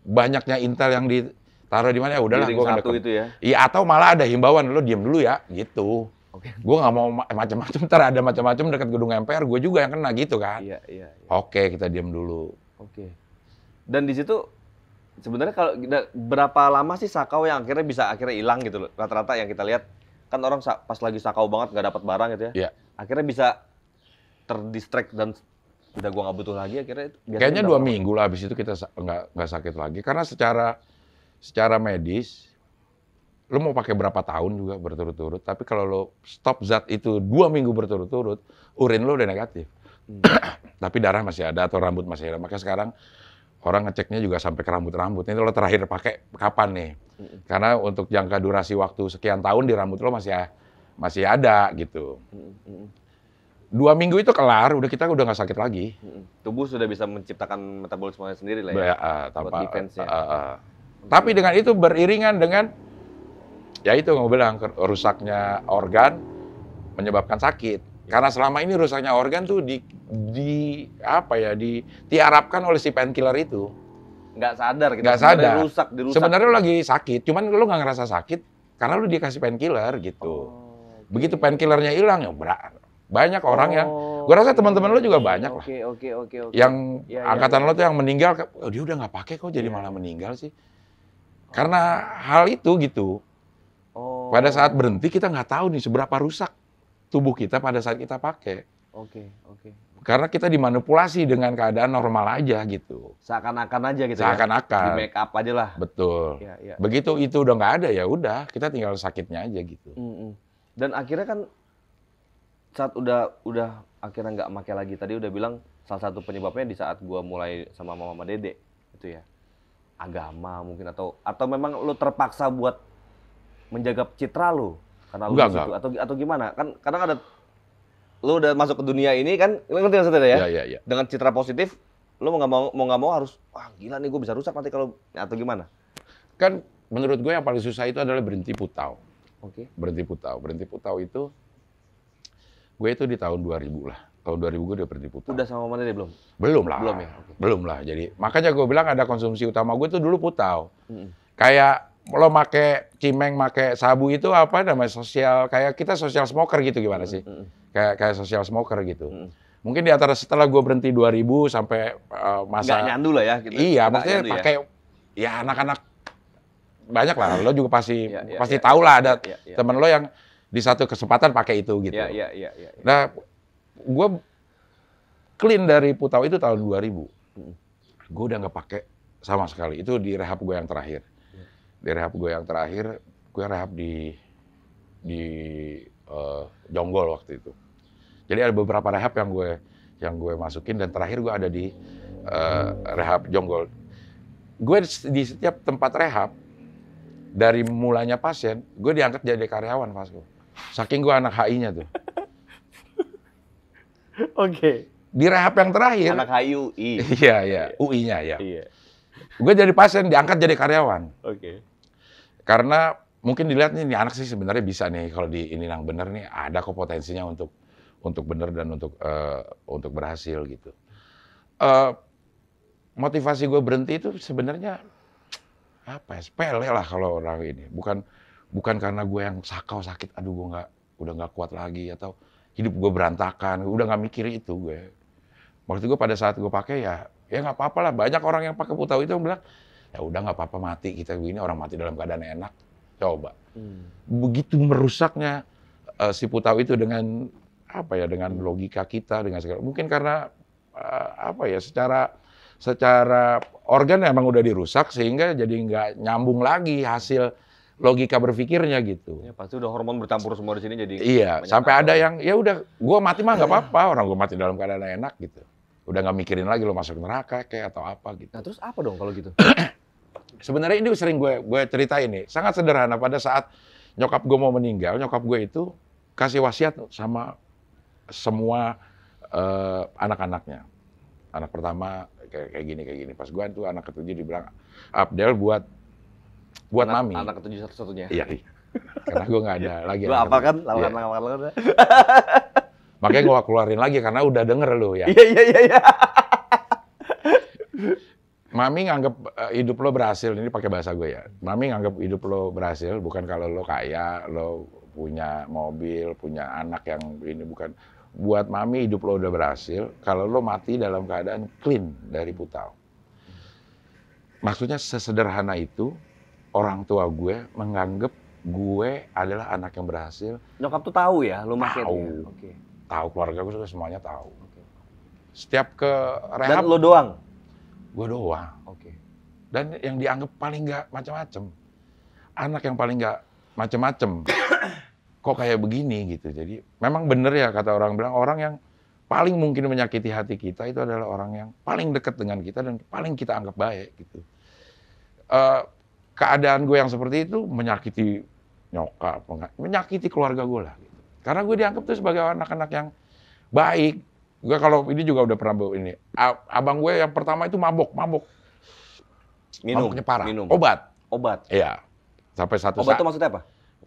banyaknya intel yang ditaruh di mana ya udahlah gue satu itu ya. Iya atau malah ada himbauan lo diem dulu ya gitu. Okay. Gue nggak mau macam-macam, *laughs* ntar ada macam-macam dekat gedung MPR, gue juga yang kena gitu kan. Iya, iya. iya. Oke, kita diam dulu. Oke. Okay. Dan di situ sebenarnya kalau berapa lama sih sakau yang akhirnya bisa akhirnya hilang gitu loh rata-rata yang kita lihat kan orang pas lagi sakau banget nggak dapat barang gitu ya yeah. akhirnya bisa terdistract dan udah gua nggak butuh lagi akhirnya itu kayaknya dua lama. minggu lah abis itu kita nggak nggak sakit lagi karena secara secara medis lo mau pakai berapa tahun juga berturut-turut tapi kalau lo stop zat itu dua minggu berturut-turut urin lo udah negatif hmm. *coughs* tapi darah masih ada atau rambut masih ada maka sekarang orang ngeceknya juga sampai ke rambut-rambut. Ini lo terakhir pakai kapan nih? Karena untuk jangka durasi waktu sekian tahun di rambut lo masih masih ada gitu. Dua minggu itu kelar, udah kita udah nggak sakit lagi. Tubuh sudah bisa menciptakan metabolisme sendiri lah ya. Ah, ah, ya uh, ah, tanpa, Uh, uh, uh. Tapi dengan itu beriringan dengan ya itu mau bilang rusaknya organ menyebabkan sakit. Iya. Karena selama ini rusaknya organ tuh di di apa ya di diharapkan oleh si painkiller itu. Nggak sadar kita Nggak sadar. Rusak, dirusak. Sebenarnya lo lagi sakit, cuman lu nggak ngerasa sakit karena lu dikasih painkiller gitu. Oh, okay. Begitu painkillernya hilang ya berat. Banyak orang ya. oh. yang gue rasa teman-teman lo juga banyak lah. Oke, okay, oke, okay, oke, okay, oke. Yang ya, ya angkatan ya. lo tuh yang meninggal, oh, dia udah nggak pakai kok jadi ya. malah meninggal sih. Oh. Karena hal itu gitu. Oh. Pada saat berhenti kita nggak tahu nih seberapa rusak tubuh kita pada saat kita pakai. Oke, oke. Karena kita dimanipulasi dengan keadaan normal aja gitu. Seakan-akan aja gitu. Ya? Seakan-akan. Ya? Di make up aja lah. Betul. Ya, ya. Begitu itu udah nggak ada ya udah kita tinggal sakitnya aja gitu. Mm, mm. Dan akhirnya kan saat udah udah akhirnya nggak pakai lagi tadi udah bilang salah satu penyebabnya di saat gua mulai sama mama, mama dede itu ya agama mungkin atau atau memang lo terpaksa buat menjaga citra lo. Karena enggak, lu enggak. Gitu atau atau gimana? Kan kadang ada lu udah masuk ke dunia ini kan, lu ngerti nggak ya? Iya, ya iya. Dengan citra positif, lu mau nggak mau mau nggak mau harus wah gila nih gue bisa rusak nanti kalau atau gimana? Kan menurut gue yang paling susah itu adalah berhenti putau. Oke. Okay. Berhenti putau. Berhenti putau itu gue itu di tahun 2000 lah. Tahun 2000 gue udah berhenti putau. Udah sama mana deh belum? Belum lah. Belum ya. Okay. Belum lah. Jadi makanya gue bilang ada konsumsi utama gue itu dulu putau. Mm -hmm. Kayak lo make cimeng, make sabu itu apa namanya sosial kayak kita sosial smoker gitu gimana sih? Kayak kayak sosial smoker gitu. Mungkin di antara setelah gue berhenti 2000 sampai uh, masa Gak nyandu lah ya gitu. Iya, Gak maksudnya ya. pakai ya anak-anak ya banyak lah. Lo juga pasti ya, ya, pasti ya, tahu ya, lah ada ya, ya, temen lo yang di satu kesempatan pakai itu gitu. Iya, iya, iya, ya, ya. Nah, gue clean dari Putau itu tahun 2000. Gue udah nggak pakai sama sekali. Itu di rehab gue yang terakhir di rehab gue yang terakhir gue rehab di di uh, Jonggol waktu itu jadi ada beberapa rehab yang gue yang gue masukin dan terakhir gue ada di uh, rehab Jonggol gue di setiap tempat rehab dari mulanya pasien gue diangkat jadi karyawan gue. saking gue anak HI-nya tuh *laughs* oke okay. di rehab yang terakhir anak HI UI *laughs* iya iya UI-nya ya iya. gue jadi pasien diangkat jadi karyawan oke okay karena mungkin dilihat nih, nih anak sih sebenarnya bisa nih kalau di ini yang bener nih ada kok potensinya untuk untuk bener dan untuk uh, untuk berhasil gitu. Uh, motivasi gue berhenti itu sebenarnya apa ya sepele lah kalau orang ini bukan bukan karena gue yang sakau sakit aduh gue nggak udah nggak kuat lagi atau hidup gue berantakan udah nggak mikir itu gue waktu gue pada saat gue pakai ya ya nggak apa apalah banyak orang yang pakai putau itu yang bilang ya udah nggak apa-apa mati kita begini orang mati dalam keadaan enak coba hmm. begitu merusaknya uh, si putau itu dengan apa ya dengan logika kita dengan segala mungkin karena uh, apa ya secara secara organ emang udah dirusak sehingga jadi nggak nyambung lagi hasil logika berpikirnya gitu. Ya, pasti udah hormon bertampur semua di sini jadi. Iya, sampai ada yang ya udah gue mati mah nggak apa-apa, orang gue mati dalam keadaan enak gitu. Udah nggak mikirin lagi lo masuk neraka kayak atau apa gitu. Nah, terus apa dong kalau gitu? *clears throat* Sebenarnya ini sering gue gue cerita ini sangat sederhana pada saat nyokap gue mau meninggal, nyokap gue itu kasih wasiat sama semua uh, anak-anaknya. Anak pertama kayak, kayak gini kayak gini. Pas gue itu anak ketujuh dibilang Abdel buat buat anak, mami. Anak ketujuh satu-satunya. Iya. iya. karena gue nggak ada iya. lagi. Lu apa kan? Lawan yeah. lawan lawan. Makanya gue keluarin lagi karena udah denger lu ya. Iya iya iya. iya. *laughs* Mami nganggap eh, hidup lo berhasil, ini pakai bahasa gue ya. Mami nganggap hidup lo berhasil bukan kalau lo kaya, lo punya mobil, punya anak yang ini bukan. Buat mami hidup lo udah berhasil kalau lo mati dalam keadaan clean dari putau. Maksudnya sesederhana itu orang tua gue menganggap gue adalah anak yang berhasil. Nyokap tuh tahu ya, lo masih tahu. Ya? Okay. Tahu keluarga gue semuanya tahu. Okay. Setiap ke rehab. Dan lo doang gue doang. Oke. Okay. Dan yang dianggap paling nggak macam-macam, anak yang paling nggak macam-macam, *coughs* kok kayak begini gitu. Jadi memang bener ya kata orang bilang orang yang paling mungkin menyakiti hati kita itu adalah orang yang paling dekat dengan kita dan paling kita anggap baik gitu. Uh, keadaan gue yang seperti itu menyakiti nyokap, menyakiti keluarga gue lah. Gitu. Karena gue dianggap tuh sebagai anak-anak yang baik, Gue kalau ini juga udah pernah ini. Abang gue yang pertama itu mabok, mabok. Minum. Mabuknya parah. Minum. Obat. Obat. Iya. Sampai satu Obat saat. Obat itu maksudnya apa?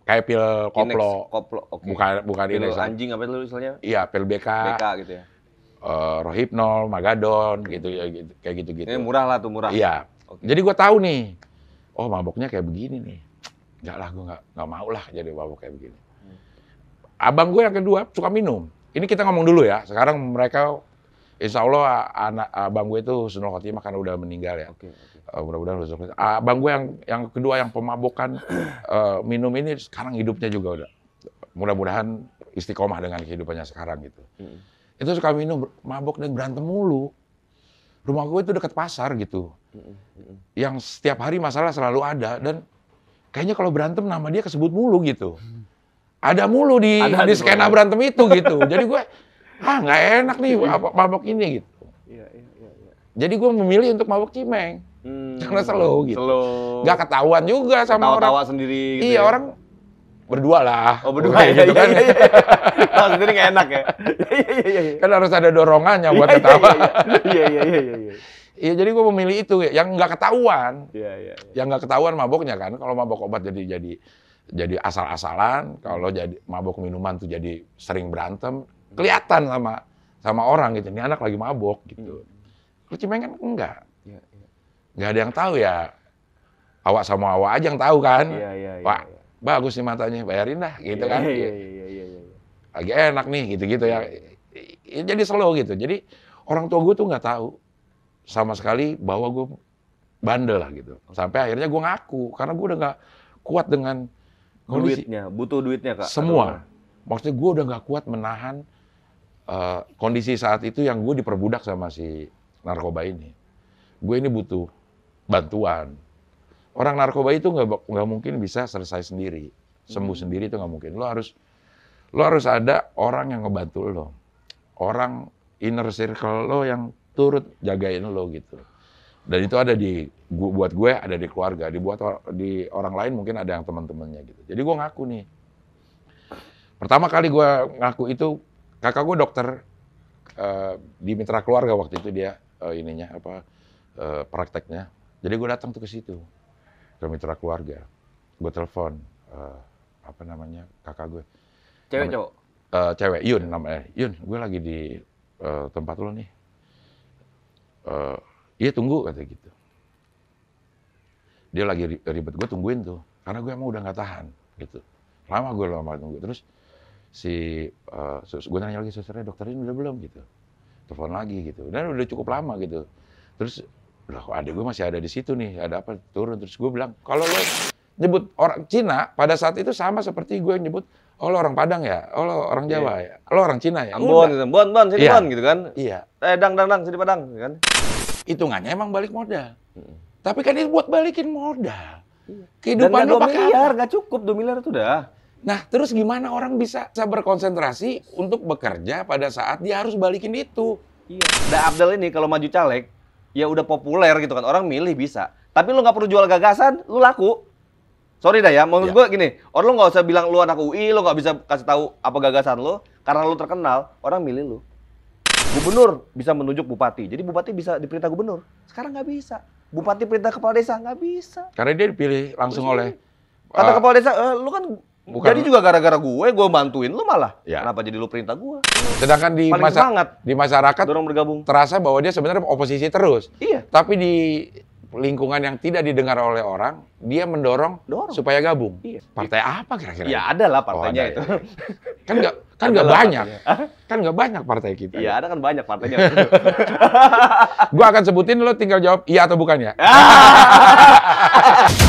Kayak pil koplo. Kinex, koplo. Okay. Bukan bukan pil ini. anjing apa itu misalnya? Iya, pil BK. BK gitu ya. Uh, eh, Rohipnol, Magadon, gitu ya, gitu, kayak gitu-gitu. Ini murah lah tuh murah. Iya. Okay. Jadi gue tahu nih, oh maboknya kayak begini nih. Enggak lah, gue nggak nggak mau lah jadi mabok kayak begini. Hmm. Abang gue yang kedua suka minum ini kita ngomong dulu ya. Sekarang mereka Insya Allah anak abang gue itu Husnul Khotimah karena udah meninggal ya. Okay, Uh, eh, mudah-mudahan Husnul Khotimah. Abang gue yang yang kedua yang pemabukan uh, *clears throat* eh, minum ini sekarang hidupnya juga udah mudah-mudahan istiqomah dengan kehidupannya sekarang gitu. Mm. Itu suka minum mabuk dan berantem mulu. Rumah gue itu dekat pasar gitu. Mm. Yang setiap hari masalah selalu ada dan kayaknya kalau berantem nama dia kesebut mulu gitu. Mm. *laughs* ada mulu di ada di, skena skena berantem itu *laughs* gitu. Jadi gue ah nggak enak nih iya. apa mabok ini gitu. Iya, iya, iya, iya. Jadi gue memilih untuk mabok cimeng. Hmm, karena slow gitu. Slow. Gak ketahuan juga sama Ketawa -tawa orang. Ketawa sendiri gitu. Iya, ya. orang berdua lah. Oh, berdua *laughs* ya, gitu iya, kan. Iya, iya. Kalau sendiri gak enak ya. *laughs* Iya, iya, iya, iya. Kan harus ada dorongannya buat ketawa. Iya, iya, iya, iya. iya. Iya, jadi gue memilih itu yang nggak ketahuan. Iya, iya. iya. Yang nggak ketahuan maboknya kan. Kalau mabok obat jadi jadi jadi asal-asalan, kalau jadi mabok minuman tuh jadi sering berantem, kelihatan sama sama orang gitu. Ini anak lagi mabok gitu. Hmm. Kalau Cimeng kan enggak. Enggak iya, iya. ada yang tahu ya. Awak sama awak aja yang tahu kan. Pak, iya, bagus nih matanya, bayarin dah gitu kan. Lagi enak nih gitu-gitu ya. Jadi slow gitu. Jadi orang tua gue tuh nggak tahu sama sekali bahwa gue bandel lah gitu. Sampai akhirnya gue ngaku karena gue udah nggak kuat dengan kondisi duitnya butuh duitnya kak semua maksudnya gue udah nggak kuat menahan uh, kondisi saat itu yang gue diperbudak sama si narkoba ini gue ini butuh bantuan orang narkoba itu nggak nggak mungkin bisa selesai sendiri sembuh hmm. sendiri itu nggak mungkin lo harus lo harus ada orang yang ngebantu lo orang inner circle lo yang turut jagain lo gitu dan itu ada di buat gue ada di keluarga dibuat di orang lain mungkin ada yang teman-temannya gitu jadi gue ngaku nih pertama kali gue ngaku itu kakak gue dokter uh, di mitra keluarga waktu itu dia uh, ininya apa uh, prakteknya jadi gue datang tuh ke situ ke mitra keluarga gue telepon uh, apa namanya kakak gue cewek cowok uh, cewek Yun namanya Yun gue lagi di uh, tempat lo nih uh, Iya tunggu kata gitu. Dia lagi ribet, gue tungguin tuh. Karena gue emang udah nggak tahan gitu. Lama gue lama tunggu. Terus si eh, uh, gue nanya lagi susternya dokter ini udah belum gitu. Telepon lagi gitu. Dan udah cukup lama gitu. Terus loh adik gue masih ada di situ nih. Ada apa turun terus gue bilang kalau lo nyebut orang Cina pada saat itu sama seperti gue nyebut Oh lo orang Padang ya? Oh lo orang Jawa iya. ya? Lo orang Cina ya? Ambon, Ambon, Ambon, sini iya. Ambon yeah. gitu kan? Iya. Yeah. Eh dang dang dang sini Padang gitu kan? hitungannya emang balik modal. Hmm. Tapi kan ini buat balikin modal. Iya. Kehidupan Dan pakai miliar, nggak cukup 2 miliar itu dah. Nah, terus gimana orang bisa, bisa berkonsentrasi untuk bekerja pada saat dia harus balikin itu? Iya. Da nah, Abdel ini kalau maju caleg, ya udah populer gitu kan. Orang milih bisa. Tapi lu nggak perlu jual gagasan, lu laku. Sorry dah ya, maksud ya. gue gini, orang lu nggak usah bilang lu anak UI, lu nggak bisa kasih tahu apa gagasan lu, karena lu terkenal, orang milih lu. Gubernur bisa menunjuk bupati. Jadi bupati bisa diperintah gubernur. Sekarang nggak bisa. Bupati perintah kepala desa nggak bisa. Karena dia dipilih langsung Terus, oleh kata uh, kepala desa, e, lu kan Bukan. Jadi juga gara-gara gue, gue bantuin lu malah. Ya. Kenapa jadi lu perintah gue? Sedangkan di, masa semangat, di masyarakat dorong bergabung. terasa bahwa dia sebenarnya oposisi terus. Iya. Tapi di lingkungan yang tidak didengar oleh orang, dia mendorong dorong. supaya gabung. Iya. Partai apa kira-kira? Ya ada lah partainya oh, ada, itu. Ya. Kan enggak. Kan nggak banyak. Kan nggak banyak partai kita. Iya, ada kan banyak partainya. *laughs* gue akan sebutin lo tinggal jawab iya atau bukan ya. *laughs*